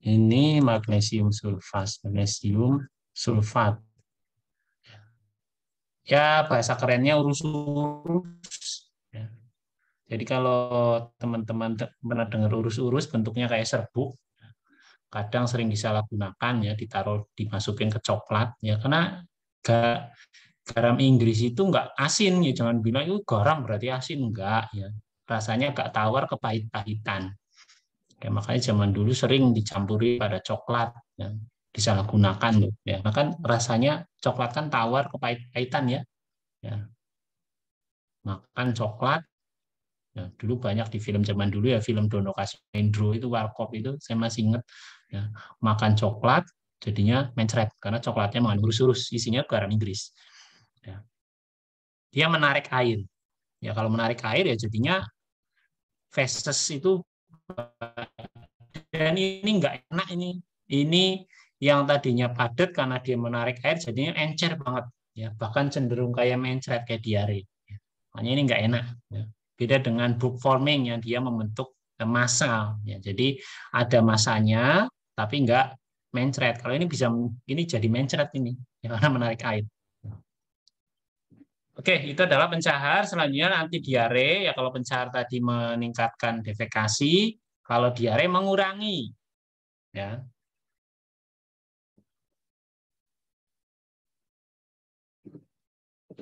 ini magnesium sulfat magnesium sulfat ya bahasa kerennya urus-urus jadi kalau teman-teman pernah dengar urus-urus bentuknya kayak serbuk, kadang sering disalahgunakan ya ditaruh dimasukin ke coklat ya karena gak, garam Inggris itu enggak asin ya jangan bilang itu garam berarti asin enggak ya rasanya enggak tawar kepahit-pahitan ya, makanya zaman dulu sering dicampuri pada coklat ya disalahgunakan loh ya nah, kan rasanya coklat kan tawar kepahit-pahitan ya ya makan coklat Ya, dulu banyak di film zaman dulu ya film Dono Kasmendro itu Warkop itu saya masih inget ya, makan coklat jadinya mencret karena coklatnya mengandung urus-urus isinya garam Inggris. Ya. Dia menarik air. Ya kalau menarik air ya jadinya feses itu dan ini nggak enak ini ini yang tadinya padat karena dia menarik air jadinya encer banget ya bahkan cenderung kayak mencret kayak diare ya. makanya ini nggak enak ya Beda dengan book forming yang dia membentuk eh, massal. Ya, jadi ada masanya tapi enggak mencret. Kalau ini bisa ini jadi mencret ini ya, karena menarik air. Oke, itu adalah pencahar. Selanjutnya anti diare. Ya kalau pencahar tadi meningkatkan defekasi, kalau diare mengurangi. Ya.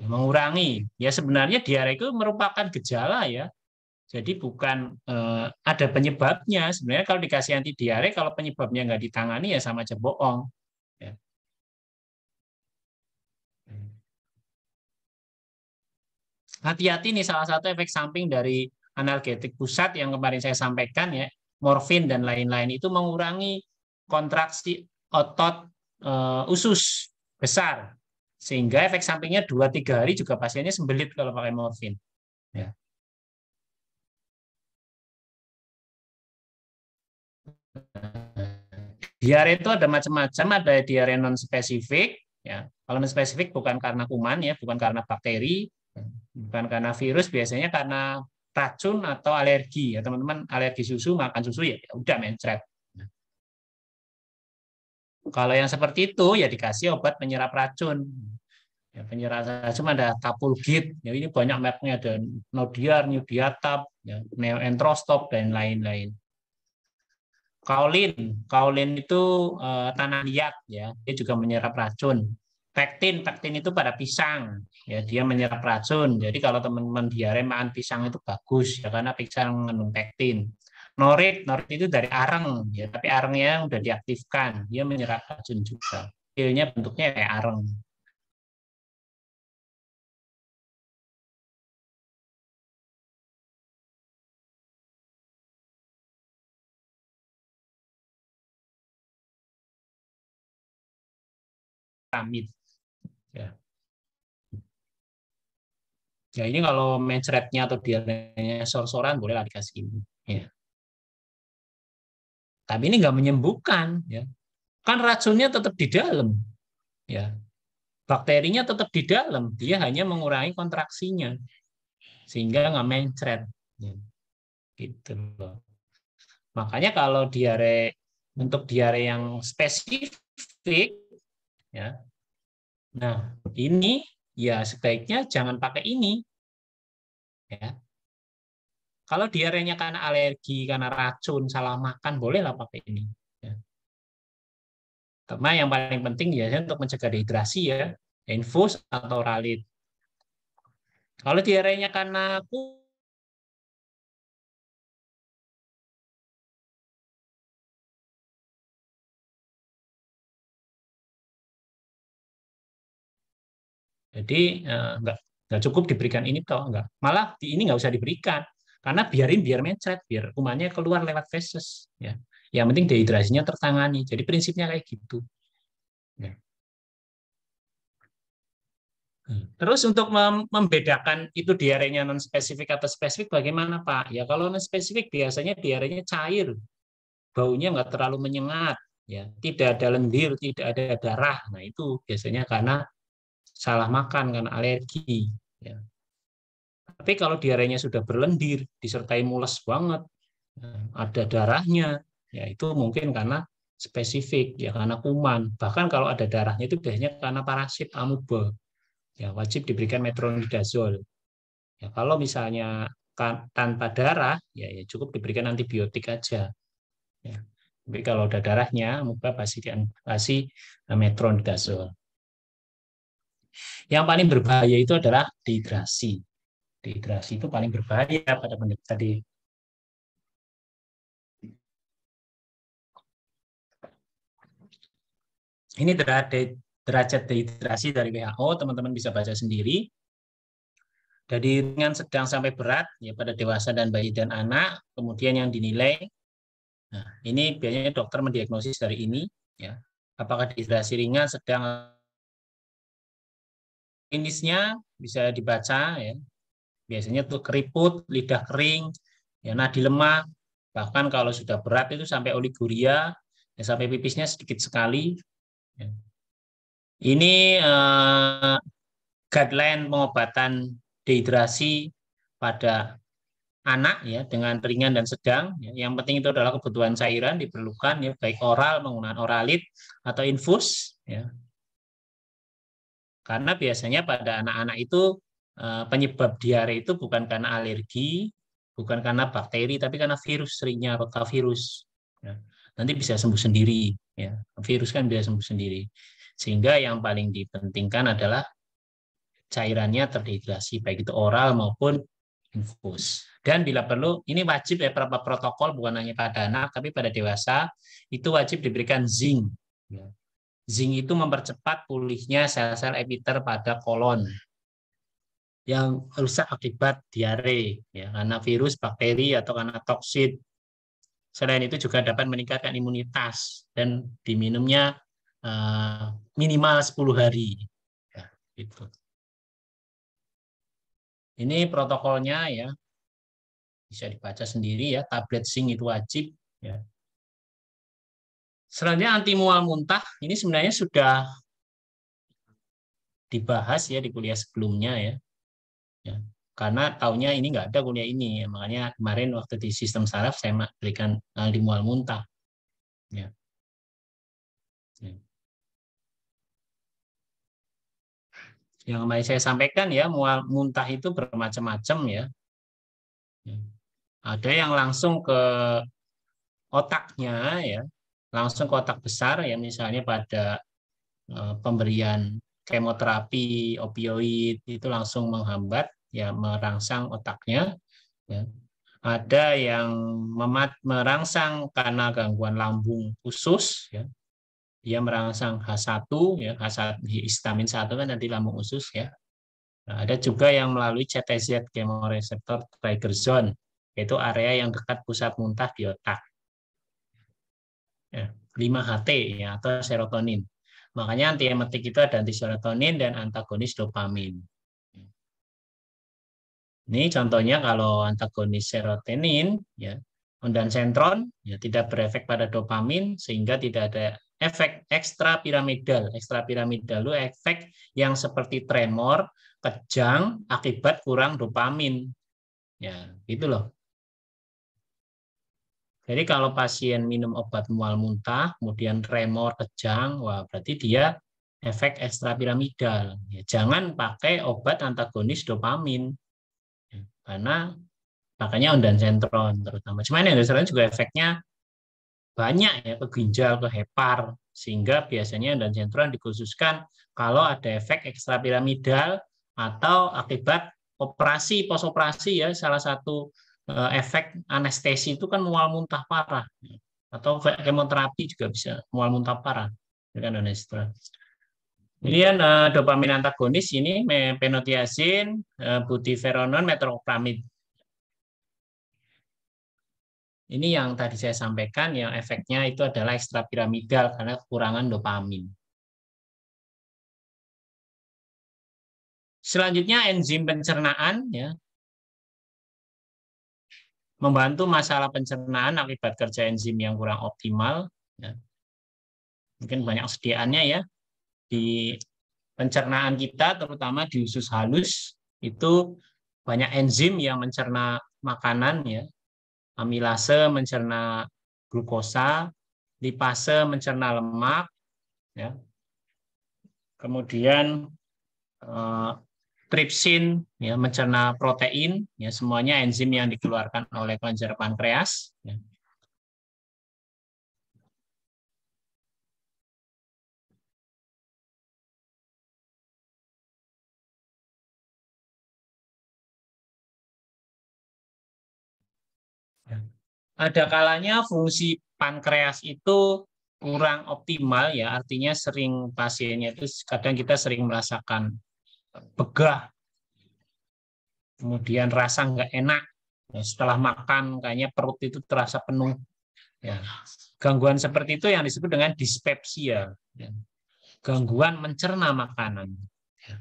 mengurangi. Ya sebenarnya diare itu merupakan gejala ya. Jadi bukan eh, ada penyebabnya. Sebenarnya kalau dikasih anti diare, kalau penyebabnya nggak ditangani ya sama aja bohong. Ya. Hati-hati nih salah satu efek samping dari analgetik pusat yang kemarin saya sampaikan ya, morfin dan lain-lain itu mengurangi kontraksi otot eh, usus besar sehingga efek sampingnya 2 tiga hari juga pasiennya sembelit kalau pakai morfin. Ya. Diare itu ada macam-macam, ada diare non spesifik. Ya. Kalau non spesifik bukan karena kuman ya, bukan karena bakteri, bukan karena virus, biasanya karena racun atau alergi. Ya teman-teman alergi susu makan susu ya, ya udah mencret. Kalau yang seperti itu ya dikasih obat penyerap racun. Ya, penyerap racun ada tapulgit. Ya, ini banyak mereknya ada Nodiar, Nudiatap, ya, Neoentrostop dan lain-lain. Kaolin, kaolin itu e, tanah liat ya, dia juga menyerap racun. Pektin, pektin itu pada pisang ya, dia menyerap racun. Jadi kalau teman-teman diare makan pisang itu bagus ya karena pisang mengandung pektin. Norit, norit itu dari arang, ya, tapi arangnya udah diaktifkan, dia menyerap racun juga. Pilnya bentuknya kayak arang. Amit. Ya. ya ini kalau mencretnya atau dia sor-soran bolehlah dikasih ini. Ya. Tapi ini nggak menyembuhkan, ya. Kan racunnya tetap di dalam, ya. Bakterinya tetap di dalam, dia hanya mengurangi kontraksinya sehingga nggak mencret, ya. gitu Makanya kalau diare untuk diare yang spesifik, ya. Nah ini ya sebaiknya jangan pakai ini, ya kalau diarenya karena alergi, karena racun, salah makan, bolehlah pakai ini. Ya. yang paling penting biasanya untuk mencegah dehidrasi ya, infus atau ralit. Kalau diarenya karena Jadi enggak, eh, enggak cukup diberikan ini toh enggak. Malah di ini enggak usah diberikan. Karena biarin biar mencret, biar kumannya keluar lewat feses. Ya. Yang penting dehidrasinya tertangani. Jadi prinsipnya kayak gitu. Ya. Terus untuk membedakan itu diarenya non spesifik atau spesifik bagaimana Pak? Ya kalau non spesifik biasanya diarenya cair, baunya nggak terlalu menyengat, ya tidak ada lendir, tidak ada darah. Nah itu biasanya karena salah makan karena alergi. Ya. Tapi kalau diarenya sudah berlendir, disertai mules banget, ada darahnya, ya itu mungkin karena spesifik, ya karena kuman. Bahkan kalau ada darahnya itu biasanya karena parasit amuba. Ya wajib diberikan metronidazol. Ya kalau misalnya kan, tanpa darah, ya, ya cukup diberikan antibiotik aja. Ya. Tapi kalau ada darahnya, muka pasti kasih eh, metronidazol. Yang paling berbahaya itu adalah dehidrasi dehidrasi itu paling berbahaya pada penderita di ini derajat dehidrasi dari WHO teman-teman bisa baca sendiri dari ringan sedang sampai berat ya pada dewasa dan bayi dan anak kemudian yang dinilai nah ini biasanya dokter mendiagnosis dari ini ya apakah dehidrasi ringan sedang klinisnya bisa dibaca ya Biasanya tuh keriput, lidah kering, ya nadi lemah, bahkan kalau sudah berat itu sampai oliguria, ya sampai pipisnya sedikit sekali. Ya. Ini uh, guideline pengobatan dehidrasi pada anak ya dengan ringan dan sedang. Ya. Yang penting itu adalah kebutuhan cairan diperlukan ya baik oral menggunakan oralit atau infus ya. Karena biasanya pada anak-anak itu Eh, penyebab diare itu bukan karena alergi, bukan karena bakteri, tapi karena virus seringnya rotavirus. Ya. Nanti bisa sembuh sendiri. Ya. Virus kan bisa sembuh sendiri. Sehingga yang paling dipentingkan adalah cairannya terhidrasi, baik itu oral maupun infus. Dan bila perlu, ini wajib ya beberapa protokol, bukan hanya pada anak, tapi pada dewasa, itu wajib diberikan zinc. Ya. Zinc itu mempercepat pulihnya sel-sel epiter pada kolon yang rusak akibat diare ya karena virus, bakteri atau karena toksin. Selain itu juga dapat meningkatkan imunitas dan diminumnya uh, minimal 10 hari. Ya, gitu. Ini protokolnya ya. Bisa dibaca sendiri ya, tablet sing itu wajib ya. Selanjutnya anti mual muntah ini sebenarnya sudah dibahas ya di kuliah sebelumnya ya ya karena tahunya ini nggak ada kuliah ini ya. makanya kemarin waktu di sistem saraf saya berikan eh, di muntah ya. Ya. yang kemarin saya sampaikan ya mual muntah itu bermacam-macam ya. ya ada yang langsung ke otaknya ya langsung ke otak besar ya misalnya pada eh, pemberian kemoterapi opioid itu langsung menghambat ya merangsang otaknya ya. ada yang memat, merangsang karena gangguan lambung khusus ya dia merangsang H1 ya H1 histamin 1 kan nanti lambung usus ya nah, ada juga yang melalui CTZ kemoreseptor trigger zone yaitu area yang dekat pusat muntah di otak ya, 5HT ya atau serotonin Makanya antiemetik itu ada serotonin dan antagonis dopamin. Ini contohnya kalau antagonis serotonin ya dan sentron ya tidak berefek pada dopamin sehingga tidak ada efek piramidal. Ekstra piramidal itu efek yang seperti tremor, kejang akibat kurang dopamin. Ya, gitu loh. Jadi kalau pasien minum obat mual muntah, kemudian tremor, kejang, wah berarti dia efek ekstrapiramidal. Ya, jangan pakai obat antagonis dopamin. Ya, karena makanya sentron terutama. Cuman yang ondansetron juga efeknya banyak ya ke ginjal, ke hepar, sehingga biasanya sentron dikhususkan kalau ada efek ekstrapiramidal atau akibat operasi posoperasi ya salah satu Eh, efek anestesi itu kan mual muntah parah atau kemoterapi juga bisa mual muntah parah dengan ya anestra. Kemudian uh, eh, dopamin antagonis ini penotiasin, uh, eh, butiferonon, metoclopramid. Ini yang tadi saya sampaikan yang efeknya itu adalah ekstrapiramidal karena kekurangan dopamin. Selanjutnya enzim pencernaan ya membantu masalah pencernaan akibat kerja enzim yang kurang optimal. Ya. Mungkin banyak sediaannya ya di pencernaan kita, terutama di usus halus itu banyak enzim yang mencerna makanan ya, amilase mencerna glukosa, lipase mencerna lemak, ya. Kemudian eh, tripsin ya mencerna protein ya semuanya enzim yang dikeluarkan oleh kelenjar pankreas ya. ya. Ada kalanya fungsi pankreas itu kurang optimal ya, artinya sering pasiennya itu kadang kita sering merasakan begah, kemudian rasa nggak enak. Ya, setelah makan kayaknya perut itu terasa penuh. Ya. Gangguan seperti itu yang disebut dengan dispepsia, ya. gangguan mencerna makanan. Ya.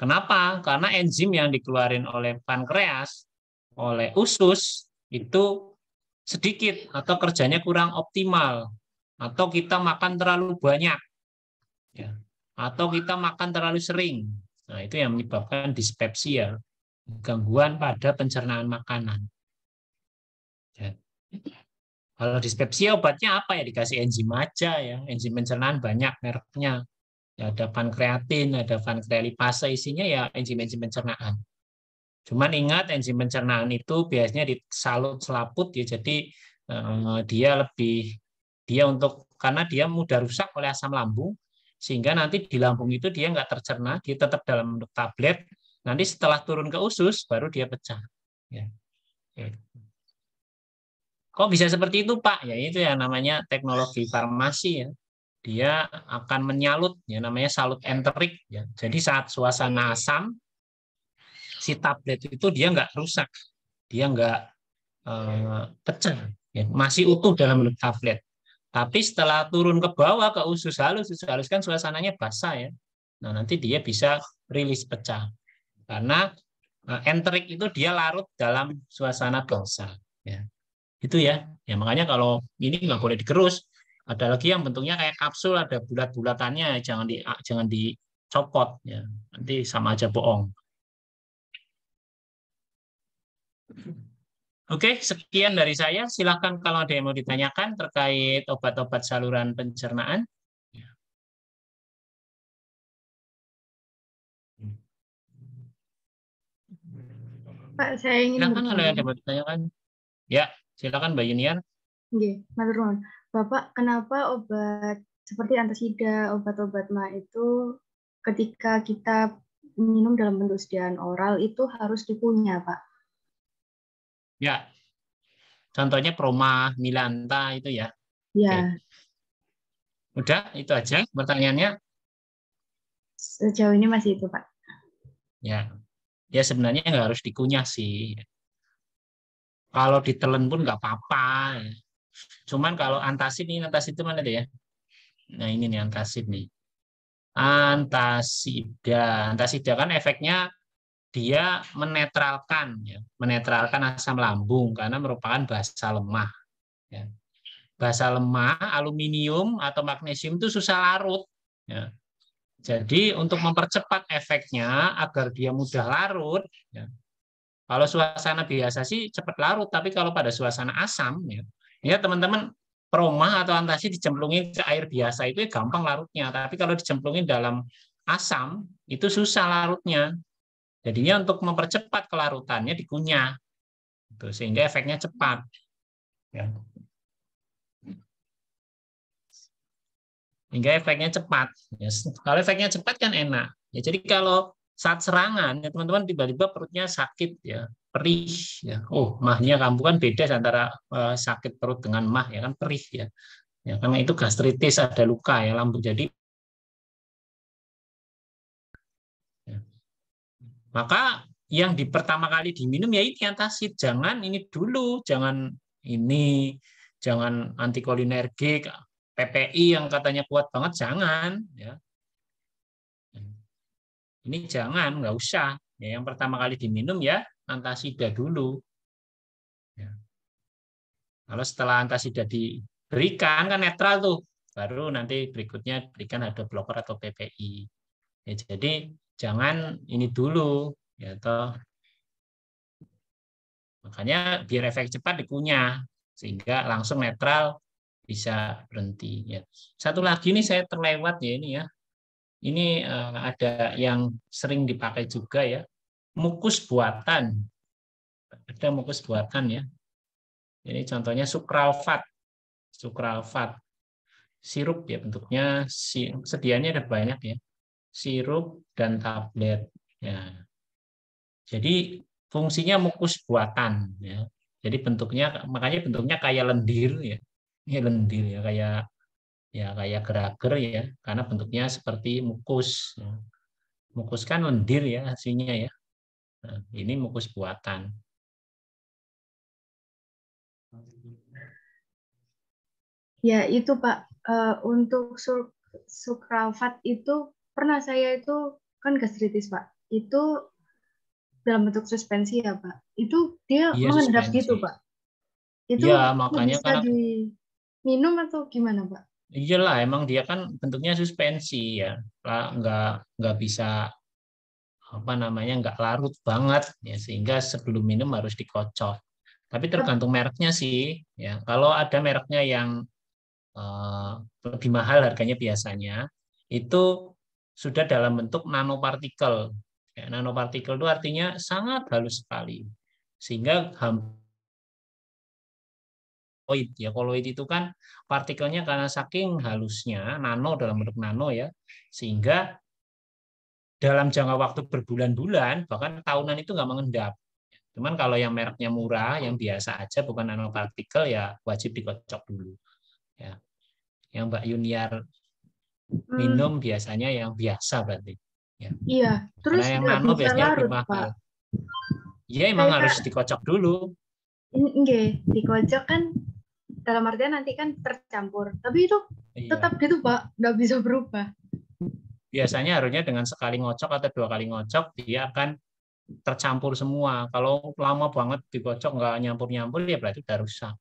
Kenapa? Karena enzim yang dikeluarin oleh pankreas, oleh usus itu sedikit atau kerjanya kurang optimal atau kita makan terlalu banyak. Ya atau kita makan terlalu sering. Nah, itu yang menyebabkan dispepsia, ya. gangguan pada pencernaan makanan. Ya. Kalau dispepsia obatnya apa ya? Dikasih enzim aja ya. Enzim pencernaan banyak mereknya. Ya, ada pankreatin, ada pankrealipase isinya ya enzim-enzim pencernaan. Cuman ingat enzim pencernaan itu biasanya disalut selaput ya jadi eh, dia lebih dia untuk karena dia mudah rusak oleh asam lambung sehingga nanti di lambung itu dia nggak tercerna, dia tetap dalam bentuk tablet. Nanti setelah turun ke usus baru dia pecah. Ya. Kok bisa seperti itu Pak? Ya itu ya namanya teknologi farmasi ya. Dia akan menyalut, ya namanya salut enterik. Ya. Jadi saat suasana asam, si tablet itu dia nggak rusak, dia nggak eh, pecah, ya. masih utuh dalam bentuk tablet. Tapi setelah turun ke bawah ke usus halus, usus halus kan suasananya basah ya. Nah, nanti dia bisa rilis pecah. Karena eh, enterik itu dia larut dalam suasana basah. Ya. Itu ya. Ya makanya kalau ini nggak boleh dikerus. Ada lagi yang bentuknya kayak kapsul, ada bulat-bulatannya, jangan di jangan dicopot ya. Nanti sama aja bohong. Oke, sekian dari saya. Silakan kalau ada yang mau ditanyakan terkait obat-obat saluran pencernaan. Pak, saya ingin Silakan kalau ada yang mau ditanyakan. Ya, silakan Mbak Yunian. Oke, Bapak, kenapa obat seperti antasida, obat-obat ma itu ketika kita minum dalam bentuk sediaan oral itu harus dipunya, Pak? Ya. Contohnya Proma, Milanta itu ya. Ya. Okay. Udah, itu aja pertanyaannya. Sejauh ini masih itu, Pak. Ya. Ya sebenarnya nggak harus dikunyah sih. Kalau ditelen pun nggak apa-apa. Cuman kalau antasid ini antasid itu mana deh ya? Nah, ini nih antasid nih. Antasida. Antasida kan efeknya dia menetralkan ya, menetralkan asam lambung karena merupakan basa lemah. Ya. Basa lemah, aluminium atau magnesium itu susah larut. Ya. Jadi untuk mempercepat efeknya agar dia mudah larut, ya. kalau suasana biasa sih cepat larut, tapi kalau pada suasana asam, ya, ya teman-teman perumah atau antasi dicemplungin ke air biasa itu ya gampang larutnya, tapi kalau dicemplungin dalam asam itu susah larutnya Jadinya untuk mempercepat kelarutannya dikunyah. Gitu, sehingga efeknya cepat. Ya. Sehingga efeknya cepat. Ya, kalau efeknya cepat kan enak. Ya, jadi kalau saat serangan, teman ya, teman-teman tiba-tiba perutnya sakit ya, perih ya. Oh, mahnya kamu kan beda antara uh, sakit perut dengan mah ya kan perih ya. Ya, karena itu gastritis ada luka ya lambung jadi Maka yang di pertama kali diminum ya ini antasid. Jangan ini dulu, jangan ini, jangan antikolinergik, PPI yang katanya kuat banget jangan ya. Ini jangan, nggak usah. Ya, yang pertama kali diminum ya antasida dulu. Ya. Kalau setelah antasida diberikan kan netral tuh, baru nanti berikutnya berikan ada blocker atau PPI. Ya, jadi jangan ini dulu ya toh makanya biar efek cepat dikunyah sehingga langsung netral bisa berhenti ya satu lagi ini saya terlewat ya ini ya ini eh, ada yang sering dipakai juga ya mukus buatan ada mukus buatan ya ini contohnya sukralfat sukralfat sirup ya bentuknya sedianya ada banyak ya sirup, dan tablet. Ya. Jadi fungsinya mukus buatan. Ya. Jadi bentuknya makanya bentuknya kayak lendir ya, ini lendir ya kayak ya kayak gerager ya, karena bentuknya seperti mukus. Ya. Mukus kan lendir ya hasilnya ya. Nah, ini mukus buatan. Ya itu Pak, eh, untuk sukrafat itu pernah saya itu kan gastritis pak itu dalam bentuk suspensi ya pak itu dia iya, mengendap gitu pak itu ya, makanya bisa karena... diminum atau gimana pak iya lah emang dia kan bentuknya suspensi ya pak nggak nggak bisa apa namanya nggak larut banget ya sehingga sebelum minum harus dikocok tapi tergantung mereknya sih ya kalau ada mereknya yang uh, lebih mahal harganya biasanya itu sudah dalam bentuk nanopartikel. Ya, nanopartikel itu artinya sangat halus sekali, sehingga koloid. Ya, koloid itu kan partikelnya karena saking halusnya, nano dalam bentuk nano ya, sehingga dalam jangka waktu berbulan-bulan bahkan tahunan itu nggak mengendap. Cuman kalau yang mereknya murah, yang biasa aja bukan nanopartikel ya wajib dikocok dulu. Ya. Yang Mbak Yuniar Minum hmm. biasanya yang biasa berarti. Ya. Iya. Terus Karena yang nano biasanya larut, lebih Iya emang Kayak harus dikocok dulu. Enggak, dikocok kan dalam artian nanti kan tercampur. Tapi itu iya. tetap gitu Pak, nggak bisa berubah. Biasanya harusnya dengan sekali ngocok atau dua kali ngocok dia akan tercampur semua. Kalau lama banget dikocok nggak nyampur-nyampur ya berarti udah rusak.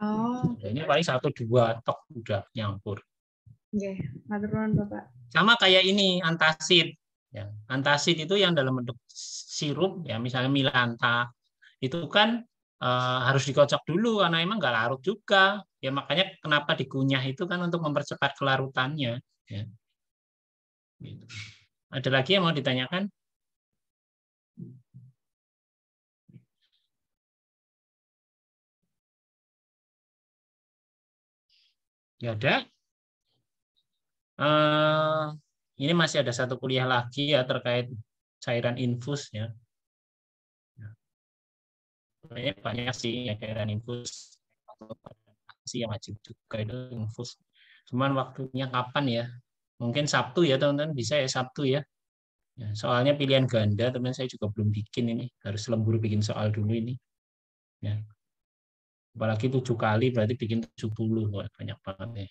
Oh. Ini paling satu dua tok udah nyampur. Iya, iya. Bapak. Sama kayak ini antasid. Ya, antasid itu yang dalam bentuk sirup ya misalnya milanta itu kan e, harus dikocok dulu karena emang nggak larut juga ya makanya kenapa dikunyah itu kan untuk mempercepat kelarutannya ya. gitu. ada lagi yang mau ditanyakan Ya ada. Eh, ini masih ada satu kuliah lagi ya terkait cairan infus ya. ya. banyak sih ya cairan infus sih yang wajib juga itu infus. Cuman waktunya kapan ya? Mungkin Sabtu ya teman-teman bisa ya Sabtu ya. ya soalnya pilihan ganda teman saya juga belum bikin ini harus lembur bikin soal dulu ini. Ya. Apalagi tujuh kali berarti bikin 70 banyak banget ya.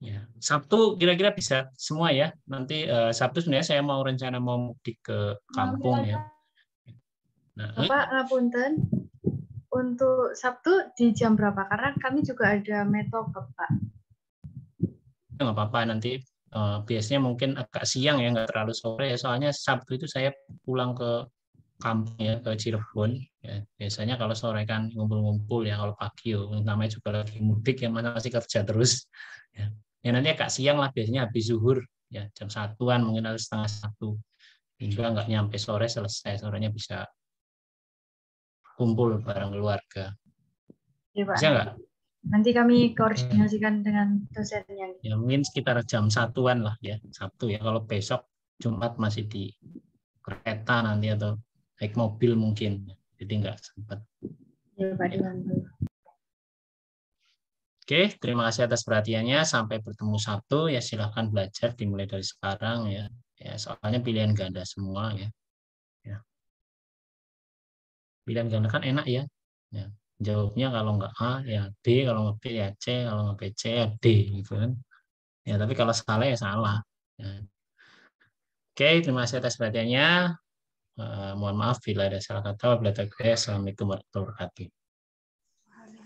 Ya, Sabtu kira-kira bisa semua ya. Nanti uh, Sabtu sebenarnya saya mau rencana mau mudik ke kampung ya. Nah, eh? Pak ngapunten. Eh, Untuk Sabtu di jam berapa? Karena kami juga ada metode, Pak. Ya, nggak apa-apa nanti uh, biasanya mungkin agak siang ya, nggak terlalu sore ya. Soalnya Sabtu itu saya pulang ke kampung ya ke Cirebon. Ya. Biasanya kalau sore kan ngumpul-ngumpul ya kalau pagi ya. namanya juga lagi mudik ya mana masih kerja terus. Ya ya nanti agak siang lah biasanya habis zuhur ya jam satuan mungkin harus setengah satu hingga nggak nyampe sore selesai sorenya bisa kumpul bareng keluarga ya, Pak. bisa nggak nanti kami koordinasikan dengan dosennya ya mungkin sekitar jam satuan lah ya sabtu ya kalau besok jumat masih di kereta nanti atau naik mobil mungkin jadi nggak sempat ya, Pak, ya. Iya, Oke, terima kasih atas perhatiannya. Sampai bertemu Sabtu, ya silahkan belajar dimulai dari sekarang ya. ya soalnya pilihan ganda semua ya. ya. Pilihan ganda kan enak ya. ya. Jawabnya kalau nggak A ya B, kalau nggak B ya C, kalau nggak B C ya D gitu kan. Ya, tapi kalau salah ya salah. Ya. Oke, terima kasih atas perhatiannya. Uh, mohon maaf bila ada salah kata. Wabillahi taufiq. Assalamualaikum warahmatullahi wabarakatuh.